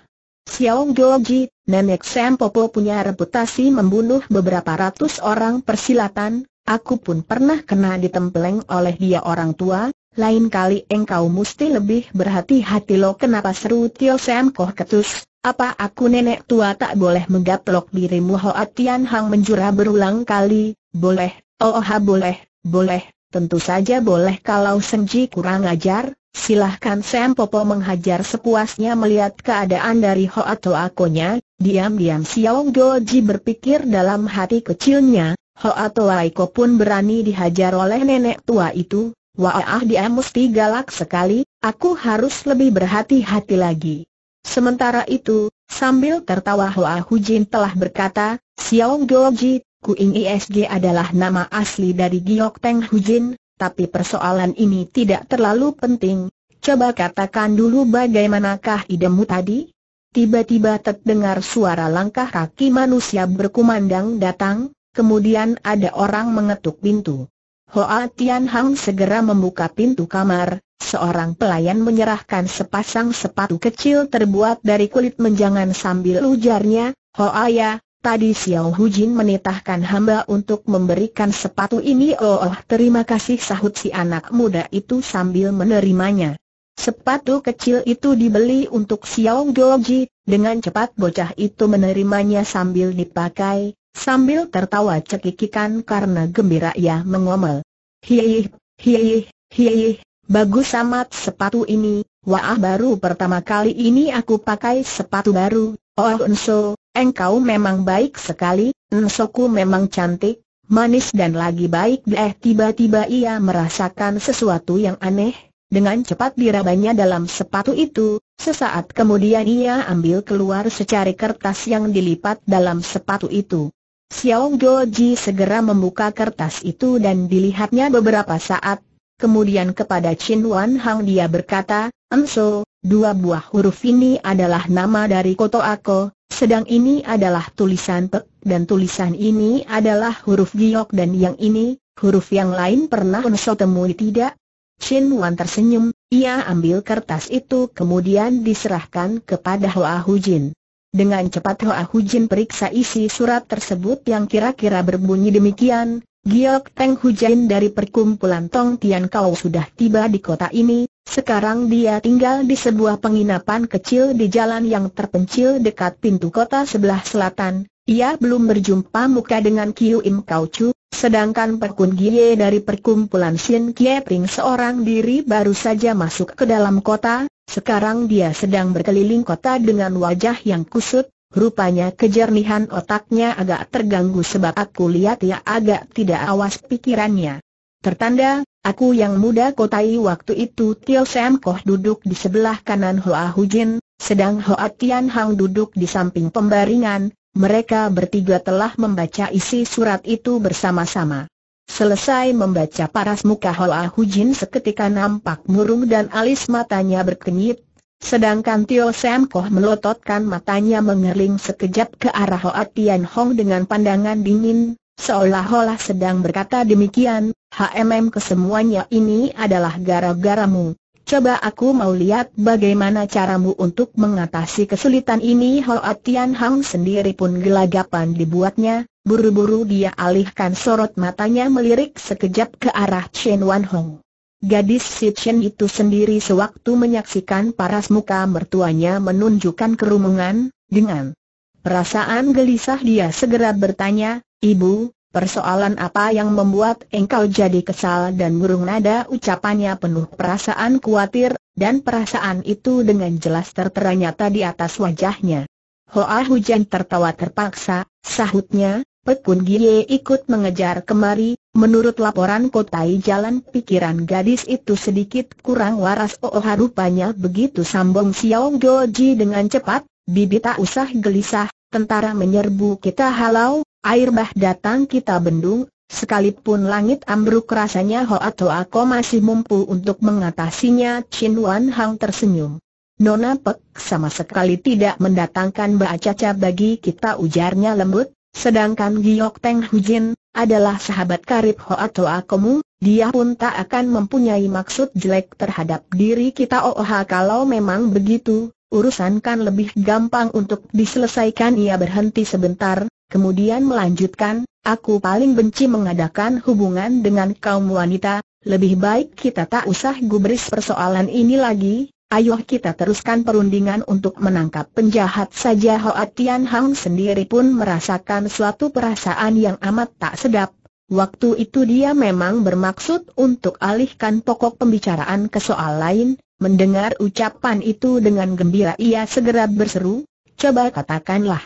Xiao Goji, nenek Sam Popo punya reputasi membunuh beberapa ratus orang persilatan, Aku pun pernah kena ditempeleng oleh dia orang tua, lain kali engkau mesti lebih berhati-hati lo kenapa seru Tio Sam Koh ketus, apa aku nenek tua tak boleh menggaplok dirimu Hoa Tian Hang menjura berulang kali, boleh, oh, boleh, boleh, tentu saja boleh kalau Senji kurang ajar, silahkan Sam Popo menghajar sepuasnya melihat keadaan dari Hoa akunya. diam-diam Xiao Gaoji berpikir dalam hati kecilnya, atau Laiko pun berani dihajar oleh nenek tua itu, Waah dia mesti galak sekali, aku harus lebih berhati-hati lagi. Sementara itu, sambil tertawa Hoa Hujin telah berkata, Xiao Goji, Kuing ESG adalah nama asli dari Giok Teng Hujin, tapi persoalan ini tidak terlalu penting. Coba katakan dulu bagaimanakah idemu tadi? Tiba-tiba terdengar suara langkah kaki manusia berkumandang datang, Kemudian ada orang mengetuk pintu. Hoa Tian Hang segera membuka pintu kamar, seorang pelayan menyerahkan sepasang sepatu kecil terbuat dari kulit menjangan sambil ujarnya, Hoa ya, tadi Xiao Hujin menitahkan hamba untuk memberikan sepatu ini oh, oh terima kasih sahut si anak muda itu sambil menerimanya. Sepatu kecil itu dibeli untuk Xiao Goji, dengan cepat bocah itu menerimanya sambil dipakai, Sambil tertawa cekikikan karena gembira ia mengomel. Hiih, hiih, hiih, bagus amat sepatu ini, wah baru pertama kali ini aku pakai sepatu baru, oh Enso, engkau memang baik sekali, Ensoku memang cantik, manis dan lagi baik deh tiba-tiba ia merasakan sesuatu yang aneh, dengan cepat dirabanya dalam sepatu itu, sesaat kemudian ia ambil keluar secari kertas yang dilipat dalam sepatu itu. Xiao Goji segera membuka kertas itu dan dilihatnya beberapa saat. Kemudian kepada Chin Wan Hang dia berkata, Enso, dua buah huruf ini adalah nama dari Koto Ako, sedang ini adalah tulisan Pek, dan tulisan ini adalah huruf Giok dan yang ini, huruf yang lain pernah Enso temui tidak? Chin Wan tersenyum, ia ambil kertas itu kemudian diserahkan kepada Hoa Hu Jin. Dengan cepat Hoa Jin periksa isi surat tersebut yang kira-kira berbunyi demikian, Giok Teng Hujin dari perkumpulan Tong Tian Kau sudah tiba di kota ini, sekarang dia tinggal di sebuah penginapan kecil di jalan yang terpencil dekat pintu kota sebelah selatan, ia belum berjumpa muka dengan Kiu Im Kau Chu, sedangkan Perkun Gie dari perkumpulan Xin Kie Ping seorang diri baru saja masuk ke dalam kota, sekarang dia sedang berkeliling kota dengan wajah yang kusut, rupanya kejernihan otaknya agak terganggu sebab aku lihat ia agak tidak awas pikirannya. Tertanda, aku yang muda kotai waktu itu Tio Sam Koh duduk di sebelah kanan Hoa Hujin, sedang Hoa Tian Hang duduk di samping pembaringan, mereka bertiga telah membaca isi surat itu bersama-sama. Selesai membaca paras muka Hoa Hujin seketika nampak murung dan alis matanya berkenyit, sedangkan Tio Sam Koh melototkan matanya mengerling sekejap ke arah Hoa Tian Hong dengan pandangan dingin, seolah-olah sedang berkata demikian, HMM kesemuanya ini adalah gara-garamu. Coba aku mau lihat bagaimana caramu untuk mengatasi kesulitan ini Hoa Tian Hong sendiri pun gelagapan dibuatnya, Buru-buru dia alihkan sorot matanya melirik sekejap ke arah Chen Wan Hong. Gadis si Chen itu sendiri sewaktu menyaksikan paras muka mertuanya menunjukkan kerumungan, dengan perasaan gelisah dia segera bertanya, Ibu, persoalan apa yang membuat engkau jadi kesal dan murung nada ucapannya penuh perasaan khawatir, dan perasaan itu dengan jelas tertera nyata di atas wajahnya. Hoa hujan tertawa terpaksa, sahutnya, Pekun Gie ikut mengejar kemari, menurut laporan kotai jalan pikiran gadis itu sedikit kurang waras Oh, oh rupanya begitu sambung Xiao Goji dengan cepat, bibi tak usah gelisah, tentara menyerbu kita halau, air bah datang kita bendung, sekalipun langit ambruk rasanya Ho atau aku masih mampu untuk mengatasinya Chin Wan Hang tersenyum. Nona Pek sama sekali tidak mendatangkan baca-baca bagi kita ujarnya lembut, Sedangkan Giok Teng Hujin, adalah sahabat karib Hoa Toa Komu, dia pun tak akan mempunyai maksud jelek terhadap diri kita Oh, oh kalau memang begitu, urusan kan lebih gampang untuk diselesaikan ia berhenti sebentar, kemudian melanjutkan, aku paling benci mengadakan hubungan dengan kaum wanita, lebih baik kita tak usah gubris persoalan ini lagi, Ayo kita teruskan perundingan untuk menangkap penjahat saja Hoa Tian Hang sendiri pun merasakan suatu perasaan yang amat tak sedap. Waktu itu dia memang bermaksud untuk alihkan pokok pembicaraan ke soal lain, mendengar ucapan itu dengan gembira ia segera berseru, coba katakanlah.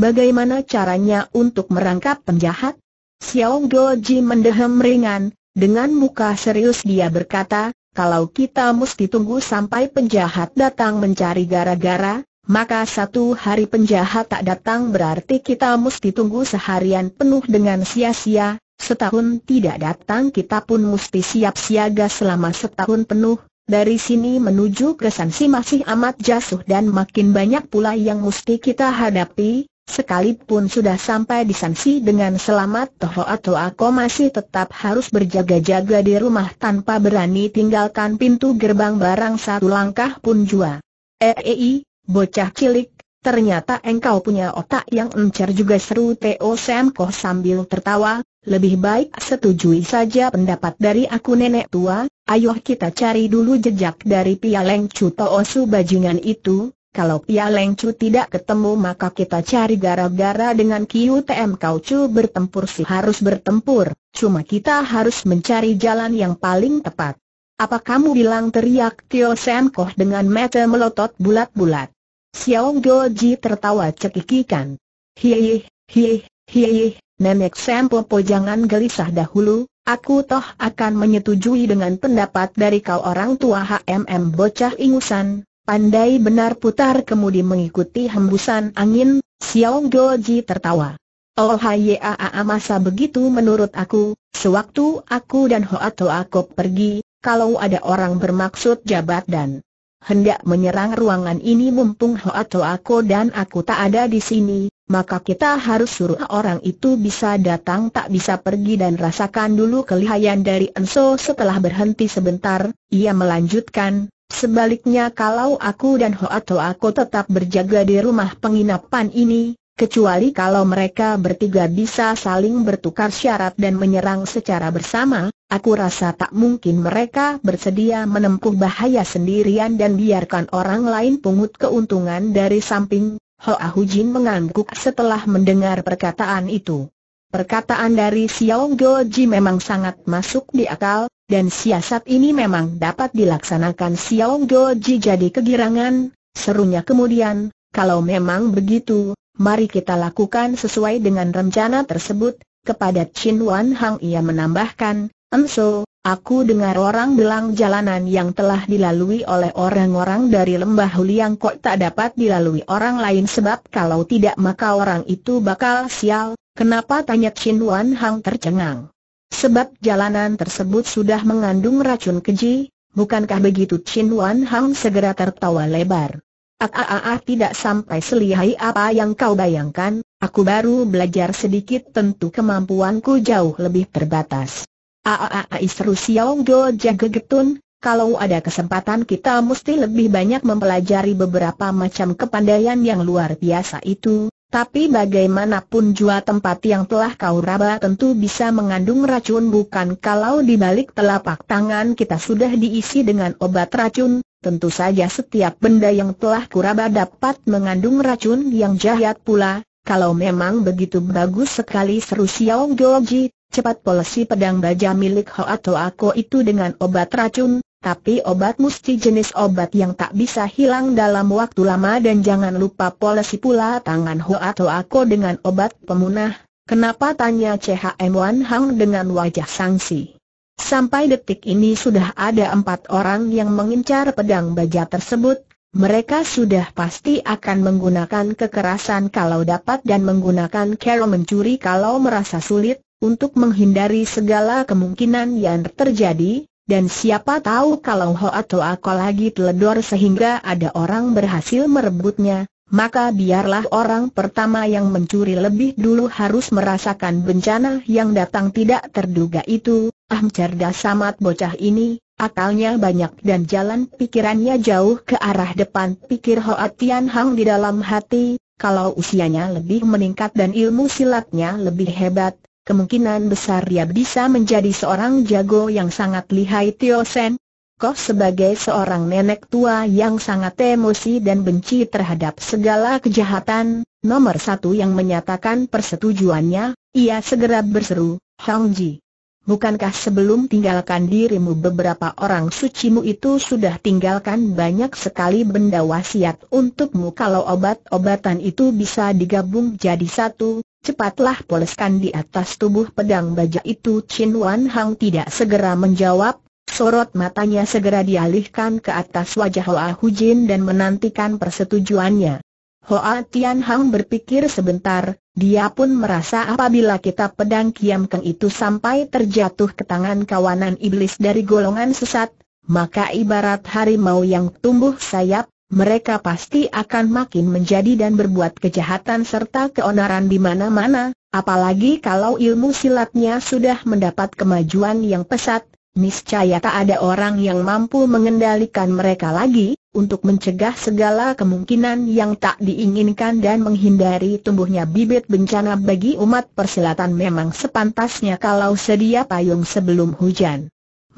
Bagaimana caranya untuk merangkap penjahat? Xiao Doji mendehem ringan, dengan muka serius dia berkata, kalau kita mesti tunggu sampai penjahat datang mencari gara-gara, maka satu hari penjahat tak datang berarti kita mesti tunggu seharian penuh dengan sia-sia, setahun tidak datang kita pun mesti siap siaga selama setahun penuh, dari sini menuju ke masih amat jasuh dan makin banyak pula yang mesti kita hadapi, Sekalipun sudah sampai di sanksi dengan selamat Toho atau aku masih tetap harus berjaga-jaga di rumah tanpa berani tinggalkan pintu gerbang barang satu langkah pun jua. Ei, eh, eh, eh, bocah cilik, ternyata engkau punya otak yang encer juga seru Teo Sam Koh sambil tertawa, lebih baik setujui saja pendapat dari aku nenek tua, ayo kita cari dulu jejak dari Pialeng Chu osu bajingan itu, kalau Pia Leng Chu tidak ketemu maka kita cari gara-gara dengan kiu tm Kau Chu bertempur sih harus bertempur, cuma kita harus mencari jalan yang paling tepat. Apa kamu bilang teriak Tio Sam Koh dengan mata melotot bulat-bulat. Xiao ji tertawa cekikikan. Hiih, hiih, hiih, nenek Sam Popo jangan gelisah dahulu, aku toh akan menyetujui dengan pendapat dari kau orang tua HMM bocah ingusan, Pandai benar putar kemudi mengikuti hembusan angin, Xiao Goji tertawa. Oh hayaa masa begitu menurut aku, sewaktu aku dan Hoato aku pergi, kalau ada orang bermaksud jabat dan hendak menyerang ruangan ini mumpung Hoato aku dan aku tak ada di sini, maka kita harus suruh orang itu bisa datang tak bisa pergi dan rasakan dulu kelihayan dari Enso setelah berhenti sebentar, ia melanjutkan, Sebaliknya kalau aku dan Ho atau aku tetap berjaga di rumah penginapan ini, kecuali kalau mereka bertiga bisa saling bertukar syarat dan menyerang secara bersama, aku rasa tak mungkin mereka bersedia menempuh bahaya sendirian dan biarkan orang lain pungut keuntungan dari samping. Hoa Jin mengangguk setelah mendengar perkataan itu. Perkataan dari Xiao Goji memang sangat masuk di akal, dan siasat ini memang dapat dilaksanakan Xiong Goji jadi kegirangan, serunya kemudian, kalau memang begitu, mari kita lakukan sesuai dengan rencana tersebut, kepada Chin Wan Hang ia menambahkan, Enso, aku dengar orang bilang jalanan yang telah dilalui oleh orang-orang dari lembah Huliang kok tak dapat dilalui orang lain sebab kalau tidak maka orang itu bakal sial, kenapa tanya Chin Wan Hang tercengang. Sebab jalanan tersebut sudah mengandung racun keji, bukankah begitu Chin Wan Hang segera tertawa lebar. Aaaa ah, ah, ah, tidak sampai selihai apa yang kau bayangkan, aku baru belajar sedikit tentu kemampuanku jauh lebih terbatas. Aaaa istri Xiao go jaga getun, kalau ada kesempatan kita mesti lebih banyak mempelajari beberapa macam kepandaian yang luar biasa itu, tapi bagaimanapun jua tempat yang telah kau raba tentu bisa mengandung racun bukan kalau di balik telapak tangan kita sudah diisi dengan obat racun, tentu saja setiap benda yang telah kuraba dapat mengandung racun yang jahat pula, kalau memang begitu bagus sekali seru Xiao Goji, cepat polisi pedang baja milik Hoa aku itu dengan obat racun, tapi obat mesti jenis obat yang tak bisa hilang dalam waktu lama dan jangan lupa polisi pula tangan atau aku dengan obat pemunah. Kenapa tanya CHM Wan Hang dengan wajah sangsi? Sampai detik ini sudah ada empat orang yang mengincar pedang baja tersebut, mereka sudah pasti akan menggunakan kekerasan kalau dapat dan menggunakan kero mencuri kalau merasa sulit, untuk menghindari segala kemungkinan yang terjadi, dan siapa tahu kalau Ho atau Ako lagi teledor sehingga ada orang berhasil merebutnya, maka biarlah orang pertama yang mencuri lebih dulu harus merasakan bencana yang datang tidak terduga itu. Ah cerdas amat bocah ini, akalnya banyak dan jalan pikirannya jauh ke arah depan pikir Hoa Tian Hang di dalam hati, kalau usianya lebih meningkat dan ilmu silatnya lebih hebat, kemungkinan besar dia bisa menjadi seorang jago yang sangat lihai Tio Sen. Kau sebagai seorang nenek tua yang sangat emosi dan benci terhadap segala kejahatan, nomor satu yang menyatakan persetujuannya, ia segera berseru, Hong Ji. Bukankah sebelum tinggalkan dirimu beberapa orang sucimu itu sudah tinggalkan banyak sekali benda wasiat untukmu kalau obat-obatan itu bisa digabung jadi satu, Cepatlah poleskan di atas tubuh pedang baja itu Chin Wan Hang tidak segera menjawab, Sorot matanya segera dialihkan ke atas wajah Hoa Hujin dan menantikan persetujuannya. Hoa Tian Hang berpikir sebentar, dia pun merasa apabila kitab pedang Kiam Keng itu sampai terjatuh ke tangan kawanan iblis dari golongan sesat, maka ibarat harimau yang tumbuh sayap, mereka pasti akan makin menjadi dan berbuat kejahatan serta keonaran di mana-mana, apalagi kalau ilmu silatnya sudah mendapat kemajuan yang pesat, niscaya tak ada orang yang mampu mengendalikan mereka lagi, untuk mencegah segala kemungkinan yang tak diinginkan dan menghindari tumbuhnya bibit bencana bagi umat persilatan memang sepantasnya kalau sedia payung sebelum hujan.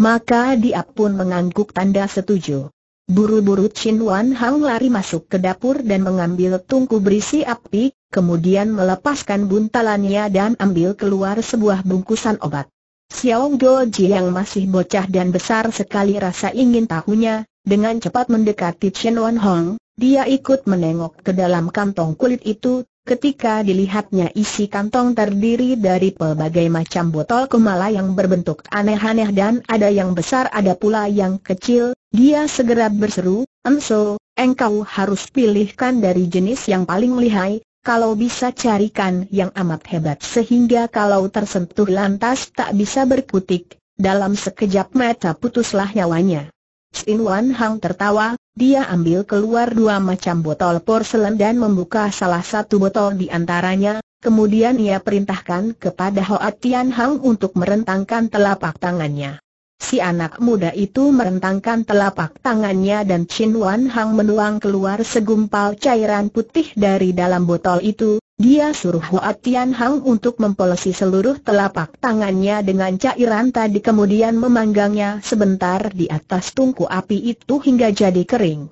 Maka dia pun mengangguk tanda setuju. Buru-buru Chin Wan Hang lari masuk ke dapur dan mengambil tungku berisi api, kemudian melepaskan buntalannya dan ambil keluar sebuah bungkusan obat. Xiao Doji yang masih bocah dan besar sekali rasa ingin tahunya, dengan cepat mendekati Chen Wan Hong, dia ikut menengok ke dalam kantong kulit itu, Ketika dilihatnya isi kantong terdiri dari pelbagai macam botol kumala yang berbentuk aneh-aneh dan ada yang besar ada pula yang kecil, dia segera berseru, Emso, engkau harus pilihkan dari jenis yang paling lihai, kalau bisa carikan yang amat hebat sehingga kalau tersentuh lantas tak bisa berkutik, dalam sekejap mata putuslah nyawanya. Sin Wan Hang tertawa, dia ambil keluar dua macam botol porselen dan membuka salah satu botol di antaranya, kemudian ia perintahkan kepada Hoa Tian Hang untuk merentangkan telapak tangannya. Si anak muda itu merentangkan telapak tangannya dan Chin Wan Hang menuang keluar segumpal cairan putih dari dalam botol itu. Dia suruh Hua Tian Hang untuk mempolosi seluruh telapak tangannya dengan cairan tadi kemudian memanggangnya sebentar di atas tungku api itu hingga jadi kering.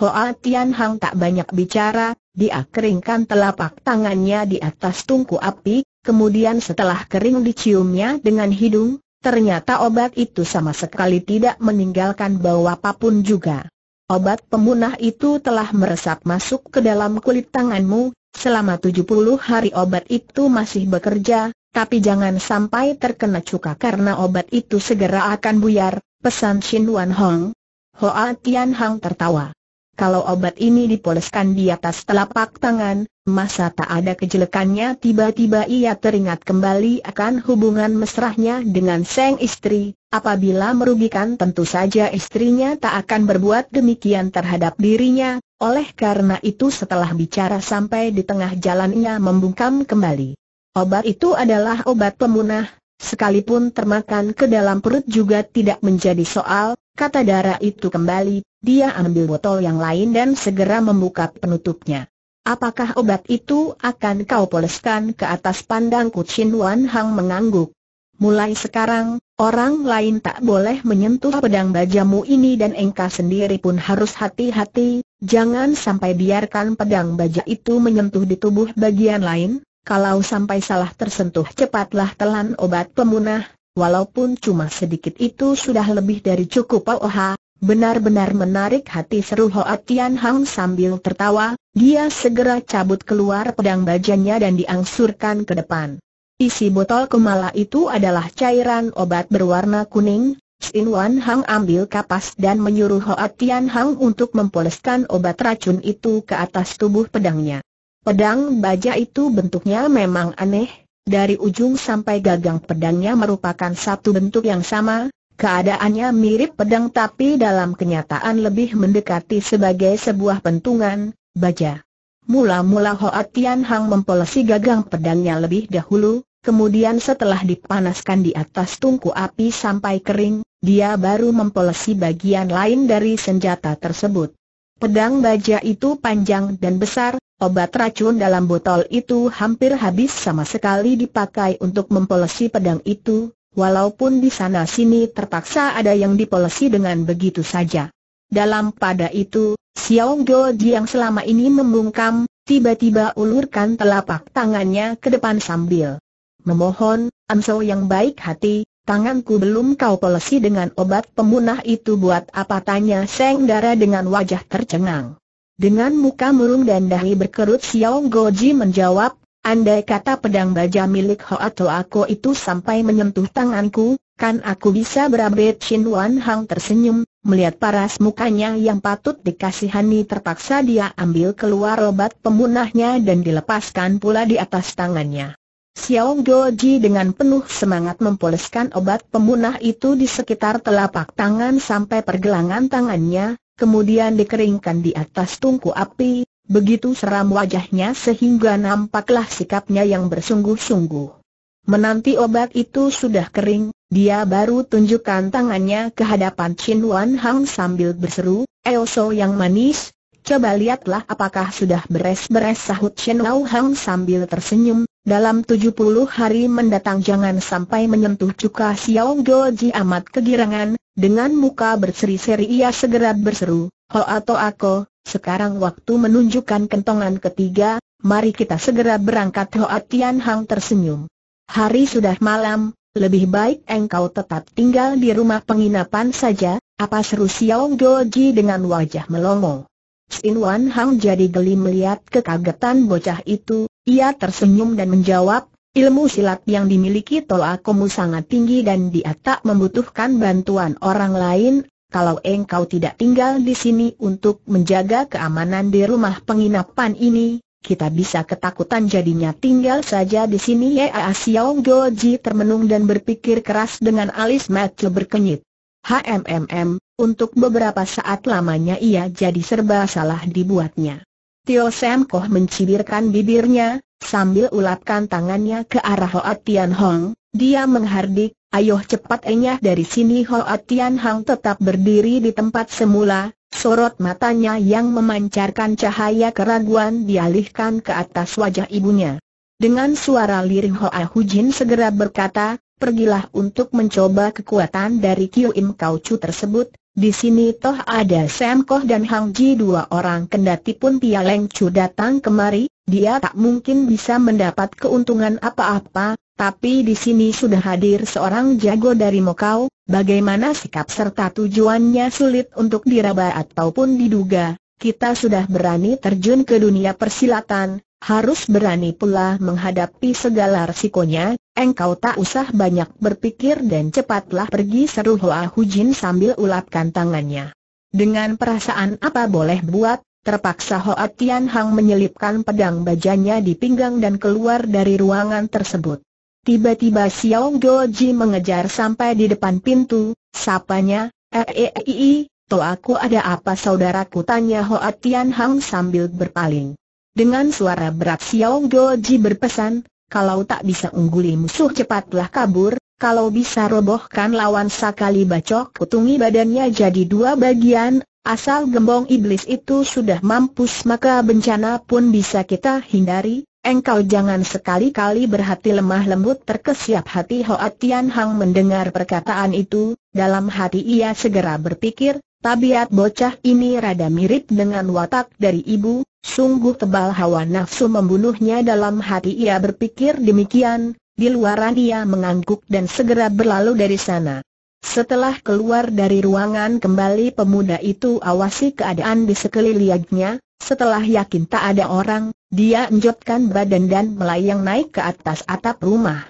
Hua Tian Hang tak banyak bicara, dia keringkan telapak tangannya di atas tungku api, kemudian setelah kering diciumnya dengan hidung, Ternyata obat itu sama sekali tidak meninggalkan bau apapun juga. Obat pemunah itu telah meresap masuk ke dalam kulit tanganmu, selama tujuh puluh hari obat itu masih bekerja, tapi jangan sampai terkena cuka karena obat itu segera akan buyar, pesan Shin Wan Hong. Hoa Tian Hang tertawa kalau obat ini dipoleskan di atas telapak tangan, masa tak ada kejelekannya tiba-tiba ia teringat kembali akan hubungan mesrahnya dengan sang istri, apabila merugikan tentu saja istrinya tak akan berbuat demikian terhadap dirinya, oleh karena itu setelah bicara sampai di tengah jalannya membungkam kembali. Obat itu adalah obat pemunah, sekalipun termakan ke dalam perut juga tidak menjadi soal, kata darah itu kembali, dia ambil botol yang lain dan segera membuka penutupnya. Apakah obat itu akan kau poleskan ke atas pandang Kuchin Wan Hang mengangguk? Mulai sekarang, orang lain tak boleh menyentuh pedang bajamu ini dan engkau sendiri pun harus hati-hati, jangan sampai biarkan pedang baja itu menyentuh di tubuh bagian lain, kalau sampai salah tersentuh cepatlah telan obat pemunah, walaupun cuma sedikit itu sudah lebih dari cukup Oha, Benar-benar menarik hati seru Hoa Tian Hang sambil tertawa, dia segera cabut keluar pedang bajanya dan diangsurkan ke depan. Isi botol kemala itu adalah cairan obat berwarna kuning, Xin Wan Hang ambil kapas dan menyuruh Hoa Tian Hang untuk memoleskan obat racun itu ke atas tubuh pedangnya. Pedang baja itu bentuknya memang aneh, dari ujung sampai gagang pedangnya merupakan satu bentuk yang sama, Keadaannya mirip pedang tapi dalam kenyataan lebih mendekati sebagai sebuah pentungan, baja. Mula-mula Hoa Tian Hang mempolesi gagang pedangnya lebih dahulu, kemudian setelah dipanaskan di atas tungku api sampai kering, dia baru mempolesi bagian lain dari senjata tersebut. Pedang baja itu panjang dan besar, obat racun dalam botol itu hampir habis sama sekali dipakai untuk mempolesi pedang itu, walaupun di sana-sini terpaksa ada yang dipolesi dengan begitu saja. Dalam pada itu, Xiong Goji yang selama ini membungkam, tiba-tiba ulurkan telapak tangannya ke depan sambil memohon, Anso yang baik hati, tanganku belum kau polesi dengan obat pemunah itu buat apa tanya Seng Dara dengan wajah tercengang. Dengan muka murung dan dahi berkerut Xiong Goji menjawab, Andai kata pedang baja milik atau aku itu sampai menyentuh tanganku, kan aku bisa berabet Shin Wan Hang tersenyum, melihat paras mukanya yang patut dikasihani terpaksa dia ambil keluar obat pemunahnya dan dilepaskan pula di atas tangannya. Xiao Goji dengan penuh semangat memoleskan obat pemunah itu di sekitar telapak tangan sampai pergelangan tangannya, kemudian dikeringkan di atas tungku api, Begitu seram wajahnya sehingga nampaklah sikapnya yang bersungguh-sungguh. Menanti obat itu sudah kering, dia baru tunjukkan tangannya ke hadapan Chin Wan Hang sambil berseru, Elso yang manis, coba lihatlah apakah sudah beres-beres sahut Chin Wan Hang sambil tersenyum, dalam 70 hari mendatang jangan sampai menyentuh cuka Xiao Goji amat kegirangan, dengan muka berseri-seri ia segera berseru, Ho atau aku, sekarang waktu menunjukkan kentongan ketiga, mari kita segera berangkat Hoa Tian Hang tersenyum. Hari sudah malam, lebih baik engkau tetap tinggal di rumah penginapan saja, apa seru Xiao Goji dengan wajah melongo. Xin Wan Hang jadi geli melihat kekagetan bocah itu, ia tersenyum dan menjawab, ilmu silat yang dimiliki Tolakomu sangat tinggi dan dia tak membutuhkan bantuan orang lain, kalau engkau tidak tinggal di sini untuk menjaga keamanan di rumah penginapan ini, kita bisa ketakutan jadinya tinggal saja di sini ya Xiao Goji termenung dan berpikir keras dengan alis mata berkenyit. HMMM, untuk beberapa saat lamanya ia jadi serba salah dibuatnya. Tio Sam Koh mencibirkan bibirnya, sambil ulapkan tangannya ke arah Hoa Tian Hong, dia menghardik, ayo cepat enyah dari sini Hoa Tian Hong tetap berdiri di tempat semula, sorot matanya yang memancarkan cahaya keraguan dialihkan ke atas wajah ibunya. Dengan suara lirih Hoa Jin segera berkata, pergilah untuk mencoba kekuatan dari Kiu Im Kau Chu tersebut, di sini toh ada Sam Koh dan Hang Ji dua orang kendati pun Pia Leng Chu datang kemari, dia tak mungkin bisa mendapat keuntungan apa-apa, tapi di sini sudah hadir seorang jago dari Mokau, bagaimana sikap serta tujuannya sulit untuk diraba ataupun diduga, kita sudah berani terjun ke dunia persilatan, harus berani pula menghadapi segala resikonya, engkau tak usah banyak berpikir dan cepatlah pergi seru Hoa Hujin sambil ulapkan tangannya. Dengan perasaan apa boleh buat, terpaksa Hoa Tian Hang menyelipkan pedang bajanya di pinggang dan keluar dari ruangan tersebut. Tiba-tiba Xiao Goji mengejar sampai di depan pintu, sapanya, eh, eh, eh, eh toh aku ada apa saudaraku tanya Hoa Tian Hang sambil berpaling. Dengan suara berat Xiao Goji berpesan, kalau tak bisa ungguli musuh cepatlah kabur, kalau bisa robohkan lawan sekali bacok kutungi badannya jadi dua bagian, asal gembong iblis itu sudah mampus maka bencana pun bisa kita hindari, Engkau jangan sekali-kali berhati lemah lembut terkesiap hati Hoa Tian Hang mendengar perkataan itu, dalam hati ia segera berpikir, tabiat bocah ini rada mirip dengan watak dari ibu, Sungguh tebal hawa nafsu membunuhnya dalam hati ia berpikir demikian, di luaran ia mengangguk dan segera berlalu dari sana. Setelah keluar dari ruangan kembali pemuda itu awasi keadaan di sekelilingnya, setelah yakin tak ada orang, dia enjotkan badan dan melayang naik ke atas atap rumah.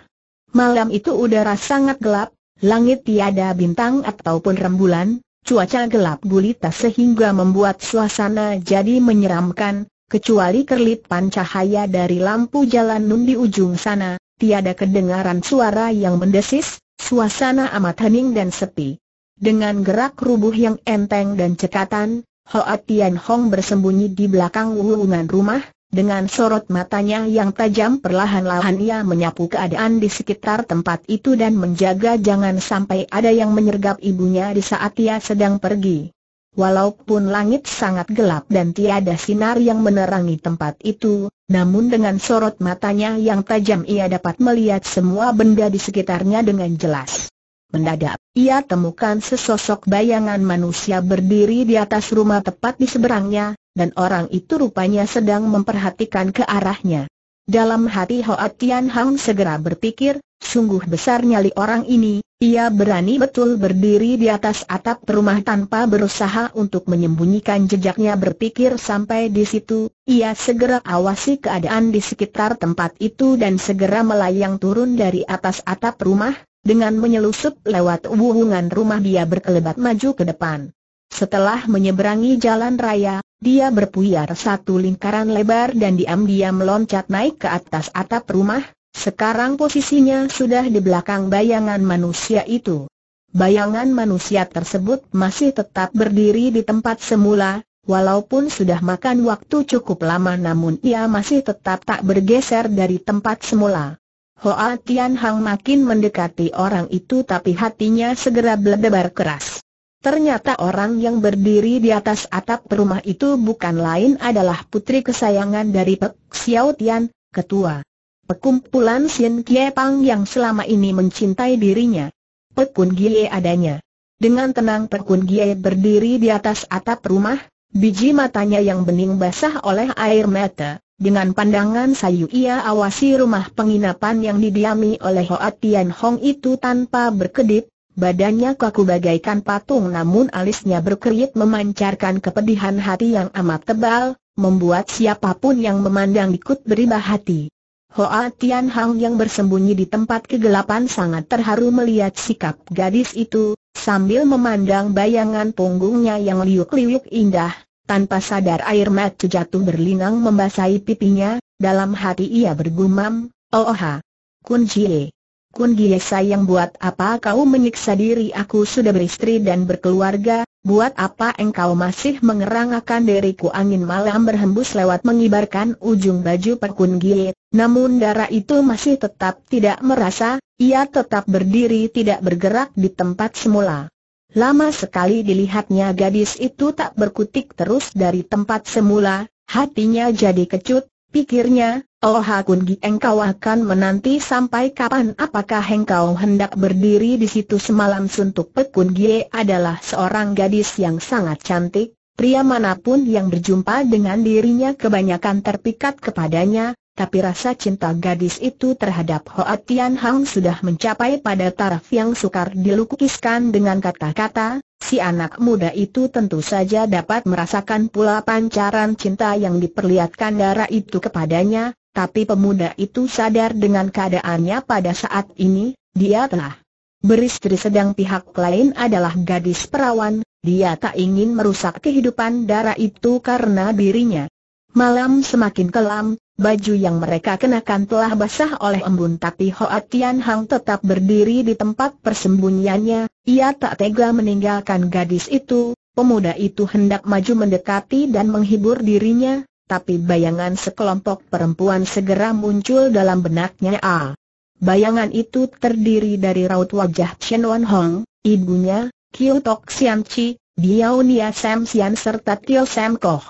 Malam itu udara sangat gelap, langit tiada bintang ataupun rembulan, Cuaca gelap gulita sehingga membuat suasana jadi menyeramkan, kecuali kerlipan pancahaya dari lampu jalan nun di ujung sana, tiada kedengaran suara yang mendesis, suasana amat hening dan sepi. Dengan gerak rubuh yang enteng dan cekatan, Hoa Tian Hong bersembunyi di belakang wulungan rumah, dengan sorot matanya yang tajam perlahan-lahan ia menyapu keadaan di sekitar tempat itu dan menjaga jangan sampai ada yang menyergap ibunya di saat ia sedang pergi. Walaupun langit sangat gelap dan tiada sinar yang menerangi tempat itu, namun dengan sorot matanya yang tajam ia dapat melihat semua benda di sekitarnya dengan jelas. Mendadak, ia temukan sesosok bayangan manusia berdiri di atas rumah tepat di seberangnya, dan orang itu rupanya sedang memperhatikan ke arahnya. Dalam hati Hoa Tian Hang segera berpikir, sungguh besar nyali orang ini, ia berani betul berdiri di atas atap rumah tanpa berusaha untuk menyembunyikan jejaknya berpikir sampai di situ, ia segera awasi keadaan di sekitar tempat itu dan segera melayang turun dari atas atap rumah, dengan menyelusup lewat wuhungan rumah dia berkelebat maju ke depan. Setelah menyeberangi jalan raya, dia berpuyar satu lingkaran lebar dan diam-diam meloncat naik ke atas atap rumah, sekarang posisinya sudah di belakang bayangan manusia itu. Bayangan manusia tersebut masih tetap berdiri di tempat semula, walaupun sudah makan waktu cukup lama namun ia masih tetap tak bergeser dari tempat semula. Hoa Tian Hang makin mendekati orang itu tapi hatinya segera berdebar keras. Ternyata orang yang berdiri di atas atap rumah itu bukan lain adalah putri kesayangan dari Pek Xiao Tian, ketua pekumpulan Sien Kie Pang yang selama ini mencintai dirinya. Pek Kun Gie adanya. Dengan tenang Pek Kun Gie berdiri di atas atap rumah, biji matanya yang bening basah oleh air mata. Dengan pandangan sayu ia awasi rumah penginapan yang didiami oleh Hoa Tian Hong itu tanpa berkedip, Badannya kaku bagaikan patung namun alisnya berkerit memancarkan kepedihan hati yang amat tebal, membuat siapapun yang memandang ikut beribah hati. Hoa Tian Hang yang bersembunyi di tempat kegelapan sangat terharu melihat sikap gadis itu, sambil memandang bayangan punggungnya yang liuk-liuk indah, tanpa sadar air mata jatuh berlinang membasahi pipinya, dalam hati ia bergumam, Oh ha! Kun Jie! Kun Gie sayang buat apa kau menyiksa diri aku sudah beristri dan berkeluarga, buat apa engkau masih mengerang akan diriku angin malam berhembus lewat mengibarkan ujung baju Pak Kun Gie, namun darah itu masih tetap tidak merasa, ia tetap berdiri tidak bergerak di tempat semula. Lama sekali dilihatnya gadis itu tak berkutik terus dari tempat semula, hatinya jadi kecut, pikirnya, Oh Hakun Gi engkau akan menanti sampai kapan apakah engkau hendak berdiri di situ semalam suntuk Pekun Gie adalah seorang gadis yang sangat cantik, pria manapun yang berjumpa dengan dirinya kebanyakan terpikat kepadanya, tapi rasa cinta gadis itu terhadap Hoa Tian Hang sudah mencapai pada taraf yang sukar dilukiskan dengan kata-kata, si anak muda itu tentu saja dapat merasakan pula pancaran cinta yang diperlihatkan darah itu kepadanya, tapi pemuda itu sadar dengan keadaannya pada saat ini, dia telah beristri sedang pihak lain adalah gadis perawan, dia tak ingin merusak kehidupan darah itu karena dirinya. Malam semakin kelam, baju yang mereka kenakan telah basah oleh embun tapi Hoa Tian Hang tetap berdiri di tempat persembunyiannya, ia tak tega meninggalkan gadis itu, pemuda itu hendak maju mendekati dan menghibur dirinya, tapi bayangan sekelompok perempuan segera muncul dalam benaknya A. Bayangan itu terdiri dari raut wajah Chen Wan Hong, ibunya, Kio Tok Sian Chi, Diao Nia Sam Sian serta Tio Sam Koh.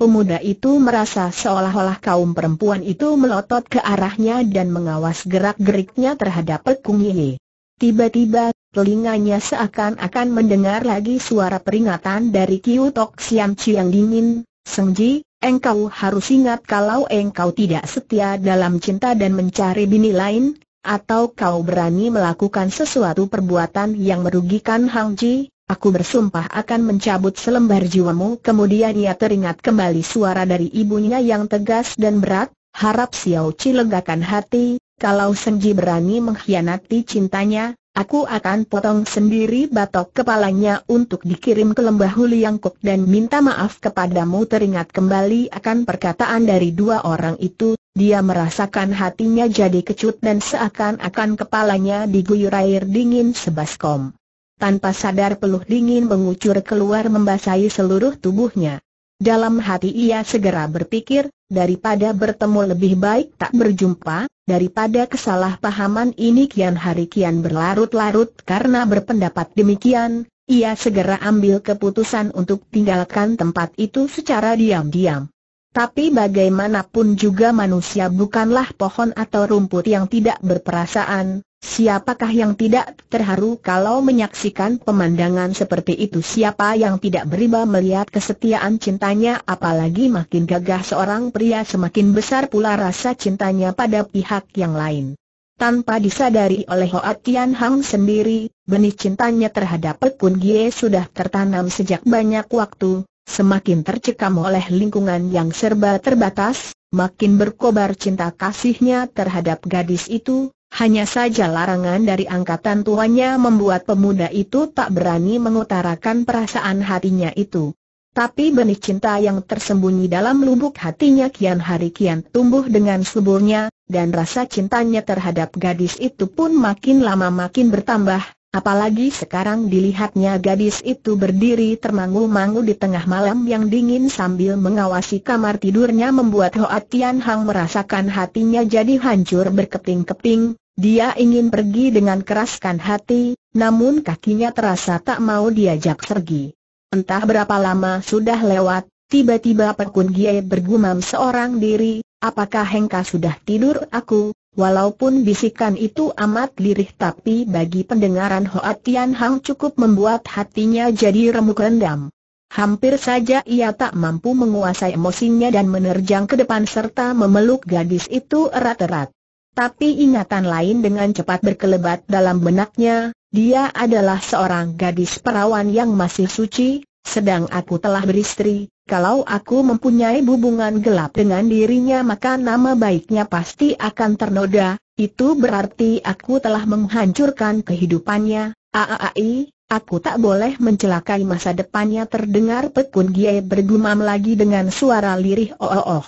Pemuda itu merasa seolah-olah kaum perempuan itu melotot ke arahnya dan mengawas gerak-geriknya terhadap pekung Yi. Tiba-tiba, telinganya seakan-akan mendengar lagi suara peringatan dari Kiu Tok Siam Chi yang dingin, Sengji, Engkau harus ingat kalau engkau tidak setia dalam cinta dan mencari bini lain, atau kau berani melakukan sesuatu perbuatan yang merugikan Hang Ji, aku bersumpah akan mencabut selembar jiwamu. Kemudian ia teringat kembali suara dari ibunya yang tegas dan berat, harap Xiao Qi legakan hati, kalau Ji berani mengkhianati cintanya, Aku akan potong sendiri batok kepalanya untuk dikirim ke lembah kok dan minta maaf kepadamu teringat kembali akan perkataan dari dua orang itu, dia merasakan hatinya jadi kecut dan seakan-akan kepalanya diguyur air dingin sebaskom. Tanpa sadar peluh dingin mengucur keluar membasahi seluruh tubuhnya. Dalam hati ia segera berpikir, daripada bertemu lebih baik tak berjumpa, daripada kesalahpahaman ini kian hari kian berlarut-larut karena berpendapat demikian, ia segera ambil keputusan untuk tinggalkan tempat itu secara diam-diam. Tapi bagaimanapun juga manusia bukanlah pohon atau rumput yang tidak berperasaan, Siapakah yang tidak terharu kalau menyaksikan pemandangan seperti itu? Siapa yang tidak beriba melihat kesetiaan cintanya apalagi makin gagah seorang pria semakin besar pula rasa cintanya pada pihak yang lain. Tanpa disadari oleh Hoa Tian Hang sendiri, benih cintanya terhadap Pekun Gie sudah tertanam sejak banyak waktu, semakin tercekam oleh lingkungan yang serba terbatas, makin berkobar cinta kasihnya terhadap gadis itu, hanya saja larangan dari angkatan tuanya membuat pemuda itu tak berani mengutarakan perasaan hatinya itu. Tapi benih cinta yang tersembunyi dalam lubuk hatinya kian hari kian tumbuh dengan suburnya, dan rasa cintanya terhadap gadis itu pun makin lama makin bertambah, apalagi sekarang dilihatnya gadis itu berdiri termangu-mangu di tengah malam yang dingin sambil mengawasi kamar tidurnya membuat Hoa Tian Hang merasakan hatinya jadi hancur berkeping-keping, dia ingin pergi dengan keraskan hati, namun kakinya terasa tak mau diajak pergi. Entah berapa lama sudah lewat, tiba-tiba Pekun Gie bergumam seorang diri, apakah Hengka sudah tidur aku? Walaupun bisikan itu amat lirih tapi bagi pendengaran Hoa Tian Hang cukup membuat hatinya jadi remuk rendam. Hampir saja ia tak mampu menguasai emosinya dan menerjang ke depan serta memeluk gadis itu erat-erat. Tapi ingatan lain dengan cepat berkelebat dalam benaknya, dia adalah seorang gadis perawan yang masih suci, sedang aku telah beristri, kalau aku mempunyai hubungan gelap dengan dirinya maka nama baiknya pasti akan ternoda, itu berarti aku telah menghancurkan kehidupannya, Aaai, aku tak boleh mencelakai masa depannya terdengar pekun giai bergumam lagi dengan suara lirih oh, oh, oh.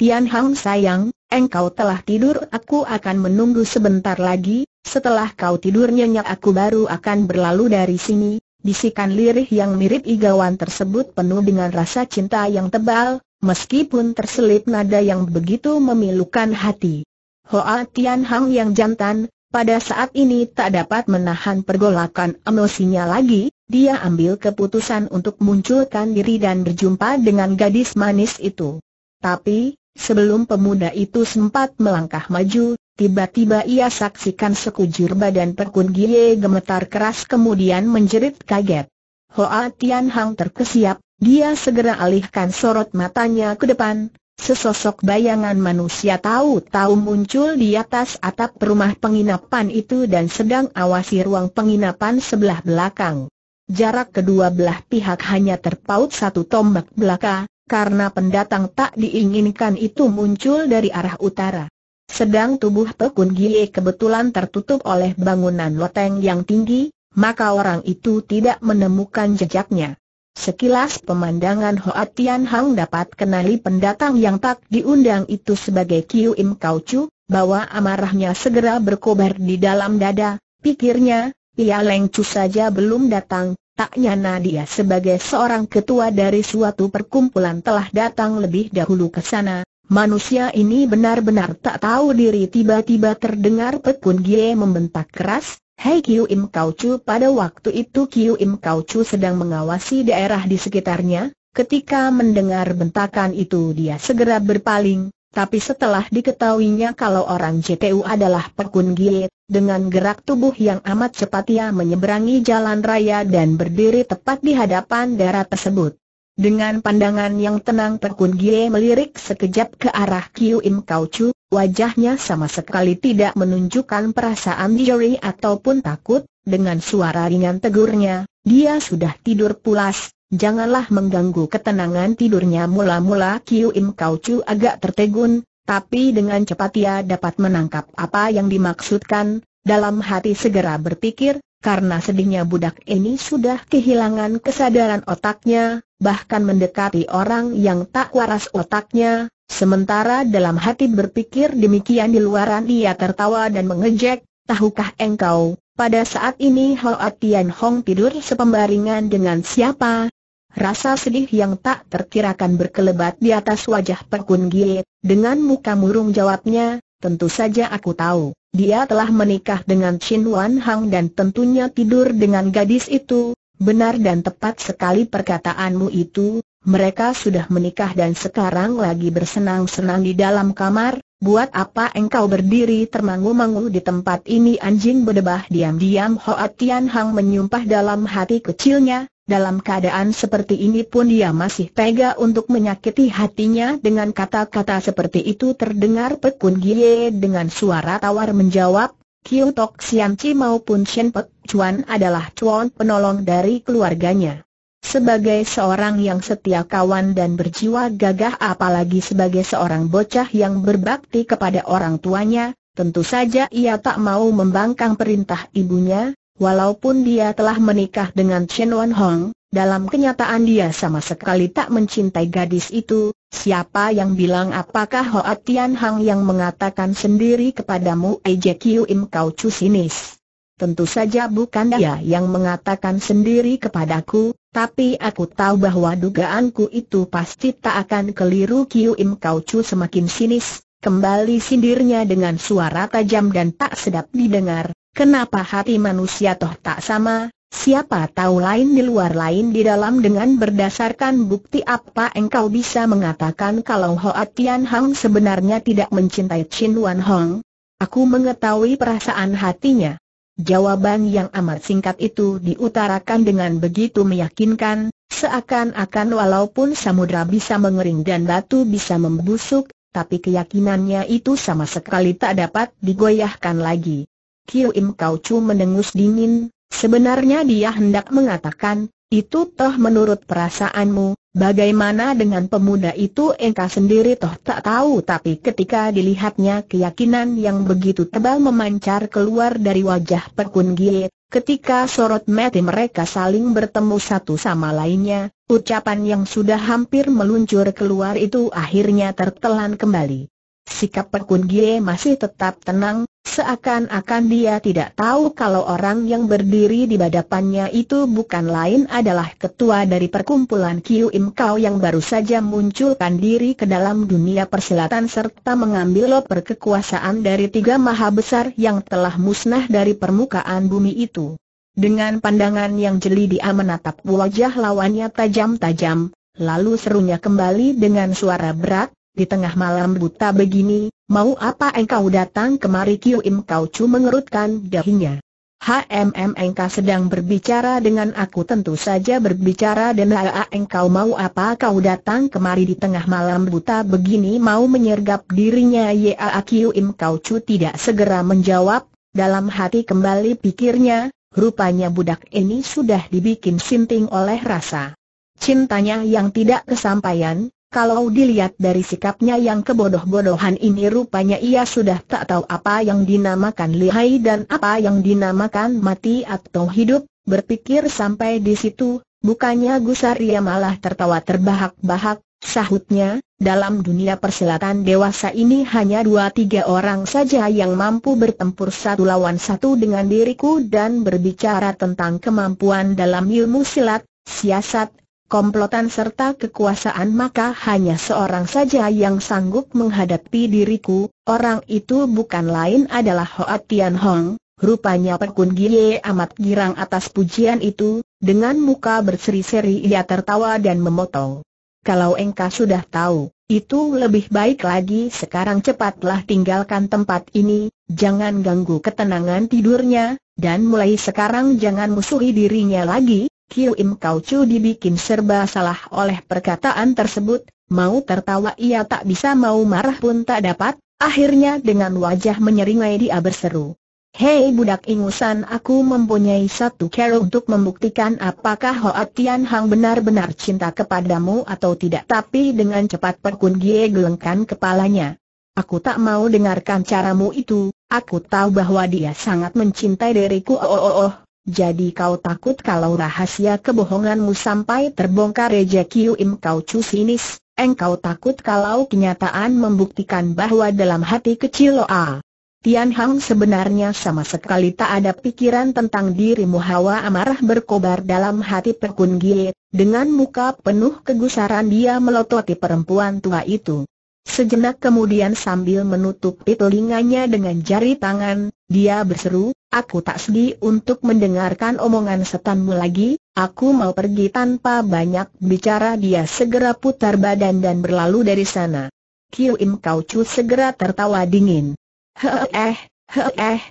Tian Hang sayang, engkau telah tidur aku akan menunggu sebentar lagi, setelah kau tidur nyenyak aku baru akan berlalu dari sini, bisikan lirih yang mirip igawan tersebut penuh dengan rasa cinta yang tebal, meskipun terselip nada yang begitu memilukan hati. Hoa Tian Hang yang jantan, pada saat ini tak dapat menahan pergolakan emosinya lagi, dia ambil keputusan untuk munculkan diri dan berjumpa dengan gadis manis itu. Tapi, Sebelum pemuda itu sempat melangkah maju, tiba-tiba ia saksikan sekujur badan Perkun Gie gemetar keras kemudian menjerit kaget. Hoa Tian Hang terkesiap, dia segera alihkan sorot matanya ke depan, Sesosok bayangan manusia tahu-tahu muncul di atas atap rumah penginapan itu dan sedang awasi ruang penginapan sebelah belakang. Jarak kedua belah pihak hanya terpaut satu tombak belakang karena pendatang tak diinginkan itu muncul dari arah utara. Sedang tubuh Pekun Gie kebetulan tertutup oleh bangunan loteng yang tinggi, maka orang itu tidak menemukan jejaknya. Sekilas pemandangan Hoa Tian Hang dapat kenali pendatang yang tak diundang itu sebagai Kiu Im Kau Chu, bahwa amarahnya segera berkobar di dalam dada, pikirnya, ia Leng Chu saja belum datang, nyana dia sebagai seorang ketua dari suatu perkumpulan telah datang lebih dahulu ke sana. Manusia ini benar-benar tak tahu diri tiba-tiba terdengar Pekun Gie membentak keras, Hei Kiu Im Kau Chu pada waktu itu Kiu Im Kau Chu sedang mengawasi daerah di sekitarnya, ketika mendengar bentakan itu dia segera berpaling, tapi setelah diketahuinya kalau orang JTU adalah Pekun Gie, dengan gerak tubuh yang amat cepat ia menyeberangi jalan raya dan berdiri tepat di hadapan darat tersebut. Dengan pandangan yang tenang Pekun Gie melirik sekejap ke arah Kiu Im Kau Chu, wajahnya sama sekali tidak menunjukkan perasaan diri ataupun takut, dengan suara ringan tegurnya, dia sudah tidur pulas, janganlah mengganggu ketenangan tidurnya mula-mula Kiu Im Kau Chu agak tertegun, tapi dengan cepat ia dapat menangkap apa yang dimaksudkan, dalam hati segera berpikir, karena sedihnya budak ini sudah kehilangan kesadaran otaknya, bahkan mendekati orang yang tak waras otaknya, sementara dalam hati berpikir demikian di luaran ia tertawa dan mengejek, tahukah engkau, pada saat ini Hoa Tian Hong tidur sepembaringan dengan siapa, Rasa sedih yang tak terkirakan berkelebat di atas wajah Pekun Gie, dengan muka murung jawabnya, tentu saja aku tahu, dia telah menikah dengan Chin Wan Hang dan tentunya tidur dengan gadis itu, benar dan tepat sekali perkataanmu itu, mereka sudah menikah dan sekarang lagi bersenang-senang di dalam kamar, buat apa engkau berdiri termangu-mangu di tempat ini anjing berdebah diam-diam Hoa Tian Hang menyumpah dalam hati kecilnya, dalam keadaan seperti ini pun dia masih tega untuk menyakiti hatinya dengan kata-kata seperti itu terdengar Pekun Gie dengan suara tawar menjawab, Kiu Tok Sian Chi maupun Shen Pek Chuan adalah cuan penolong dari keluarganya. Sebagai seorang yang setia kawan dan berjiwa gagah apalagi sebagai seorang bocah yang berbakti kepada orang tuanya, tentu saja ia tak mau membangkang perintah ibunya, Walaupun dia telah menikah dengan Chen Wan Hong, dalam kenyataan dia sama sekali tak mencintai gadis itu, siapa yang bilang apakah Hoa Tian Hang yang mengatakan sendiri kepadamu Eje Kiu Im Kau Chu Sinis. Tentu saja bukan dia yang mengatakan sendiri kepadaku, tapi aku tahu bahwa dugaanku itu pasti tak akan keliru Kiu Im Kau Chu semakin sinis, Kembali sindirnya dengan suara tajam dan tak sedap didengar, kenapa hati manusia toh tak sama, siapa tahu lain di luar lain di dalam dengan berdasarkan bukti apa engkau bisa mengatakan kalau Hoa Tian Hang sebenarnya tidak mencintai Chin Wan Hong? Aku mengetahui perasaan hatinya. Jawaban yang amat singkat itu diutarakan dengan begitu meyakinkan, seakan-akan walaupun samudra bisa mengering dan batu bisa membusuk, tapi keyakinannya itu sama sekali tak dapat digoyahkan lagi. Kiu Im Kau Chu mendengus dingin, sebenarnya dia hendak mengatakan, itu toh menurut perasaanmu, bagaimana dengan pemuda itu engkau sendiri toh tak tahu tapi ketika dilihatnya keyakinan yang begitu tebal memancar keluar dari wajah Pekun Giet, Ketika sorot mati mereka saling bertemu satu sama lainnya, ucapan yang sudah hampir meluncur keluar itu akhirnya tertelan kembali. Sikap Pekun Gie masih tetap tenang, seakan-akan dia tidak tahu kalau orang yang berdiri di hadapannya itu bukan lain adalah ketua dari perkumpulan Kiu Im Kau yang baru saja munculkan diri ke dalam dunia persilatan serta mengambil loper kekuasaan dari tiga maha besar yang telah musnah dari permukaan bumi itu. Dengan pandangan yang jeli dia menatap wajah lawannya tajam-tajam, lalu serunya kembali dengan suara berat, di tengah malam buta begini, mau apa engkau datang kemari Kiu Im Kau Chu mengerutkan dahinya. HMM engkau sedang berbicara dengan aku tentu saja berbicara dan AA engkau mau apa kau datang kemari di tengah malam buta begini mau menyergap dirinya Ya Kiu Im Kau Chu tidak segera menjawab, dalam hati kembali pikirnya, rupanya budak ini sudah dibikin sinting oleh rasa cintanya yang tidak kesampaian, kalau dilihat dari sikapnya yang kebodoh-bodohan ini rupanya ia sudah tak tahu apa yang dinamakan lihai dan apa yang dinamakan mati atau hidup, berpikir sampai di situ, bukannya Gusaria malah tertawa terbahak-bahak, sahutnya, dalam dunia persilatan dewasa ini hanya dua tiga orang saja yang mampu bertempur satu lawan satu dengan diriku dan berbicara tentang kemampuan dalam ilmu silat, siasat komplotan serta kekuasaan maka hanya seorang saja yang sanggup menghadapi diriku, orang itu bukan lain adalah Hoa Tian Hong, Rupanya Pekun Gie amat girang atas pujian itu, dengan muka berseri-seri ia tertawa dan memotong. Kalau engkau sudah tahu, itu lebih baik lagi sekarang cepatlah tinggalkan tempat ini, jangan ganggu ketenangan tidurnya, dan mulai sekarang jangan musuhi dirinya lagi, Kiu Im Kau Chu dibikin serba salah oleh perkataan tersebut, mau tertawa ia tak bisa mau marah pun tak dapat, akhirnya dengan wajah menyeringai dia berseru. Hei budak ingusan aku mempunyai satu cara untuk membuktikan apakah Hoa Tian Hang benar-benar cinta kepadamu atau tidak Tapi dengan cepat Perkun Gie gelengkan kepalanya Aku tak mau dengarkan caramu itu, aku tahu bahwa dia sangat mencintai diriku Oh oh oh, jadi kau takut kalau rahasia kebohonganmu sampai terbongkar Reja Im kau cusinis, engkau takut kalau kenyataan membuktikan bahwa dalam hati kecil Loa. Tian Hang sebenarnya sama sekali tak ada pikiran tentang dirimu hawa amarah berkobar dalam hati Pekun Gie, dengan muka penuh kegusaran dia melototi perempuan tua itu. Sejenak kemudian sambil menutupi telinganya dengan jari tangan, dia berseru, aku tak sedih untuk mendengarkan omongan setanmu lagi, aku mau pergi tanpa banyak bicara dia segera putar badan dan berlalu dari sana. Kiu Im Kau Chu segera tertawa dingin. Heh eh, heh heh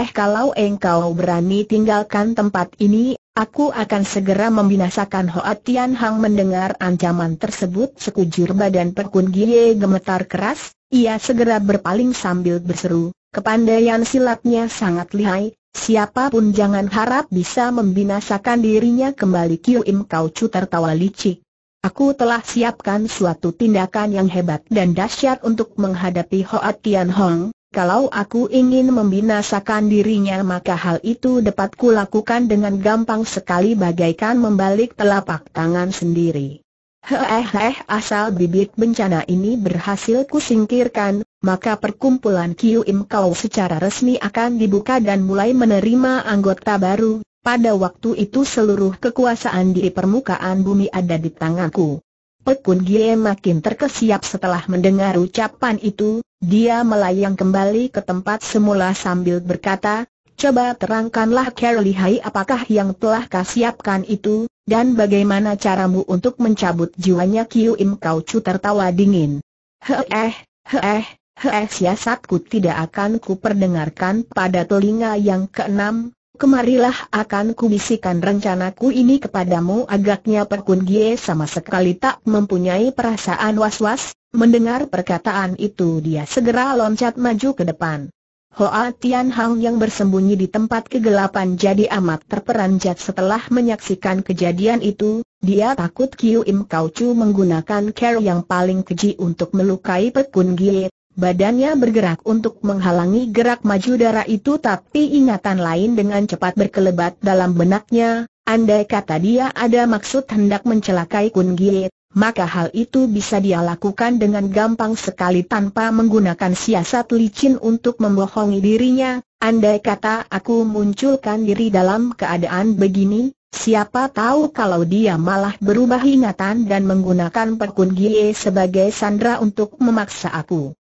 eh, kalau engkau berani tinggalkan tempat ini, Aku akan segera membinasakan Hoa Tian Hang mendengar ancaman tersebut sekujur badan Pekun Gie gemetar keras, ia segera berpaling sambil berseru, kepandaian silatnya sangat lihai, siapapun jangan harap bisa membinasakan dirinya kembali Kiu Im Kau Chu tertawa licik. Aku telah siapkan suatu tindakan yang hebat dan dahsyat untuk menghadapi Hoa Tian Hong, kalau aku ingin membinasakan dirinya maka hal itu dapat kulakukan dengan gampang sekali bagaikan membalik telapak tangan sendiri. Hehehe asal bibit bencana ini berhasil kusingkirkan, maka perkumpulan Kiu Im Kau secara resmi akan dibuka dan mulai menerima anggota baru. Pada waktu itu seluruh kekuasaan di permukaan bumi ada di tanganku. Pekun Gie makin terkesiap setelah mendengar ucapan itu, dia melayang kembali ke tempat semula sambil berkata, Coba terangkanlah Carly Hai apakah yang telah kau siapkan itu, dan bagaimana caramu untuk mencabut jiwanya Kiu Im Kau Chu tertawa dingin. Heeh, heeh, heeh siasatku tidak akan kuperdengarkan pada telinga yang keenam, Kemarilah akan kubisikan rencanaku ini kepadamu agaknya Perkun Gie sama sekali tak mempunyai perasaan was-was, mendengar perkataan itu dia segera loncat maju ke depan. Hoa Tian Hang yang bersembunyi di tempat kegelapan jadi amat terperanjat setelah menyaksikan kejadian itu, dia takut Kiu Im Kau Chu menggunakan care yang paling keji untuk melukai Perkun Gie, Badannya bergerak untuk menghalangi gerak maju darah itu tapi ingatan lain dengan cepat berkelebat dalam benaknya, andai kata dia ada maksud hendak mencelakai Kun Gie, maka hal itu bisa dia lakukan dengan gampang sekali tanpa menggunakan siasat licin untuk membohongi dirinya, andai kata aku munculkan diri dalam keadaan begini, Siapa tahu kalau dia malah berubah ingatan dan menggunakan perkun gie sebagai sandra untuk memaksa aku.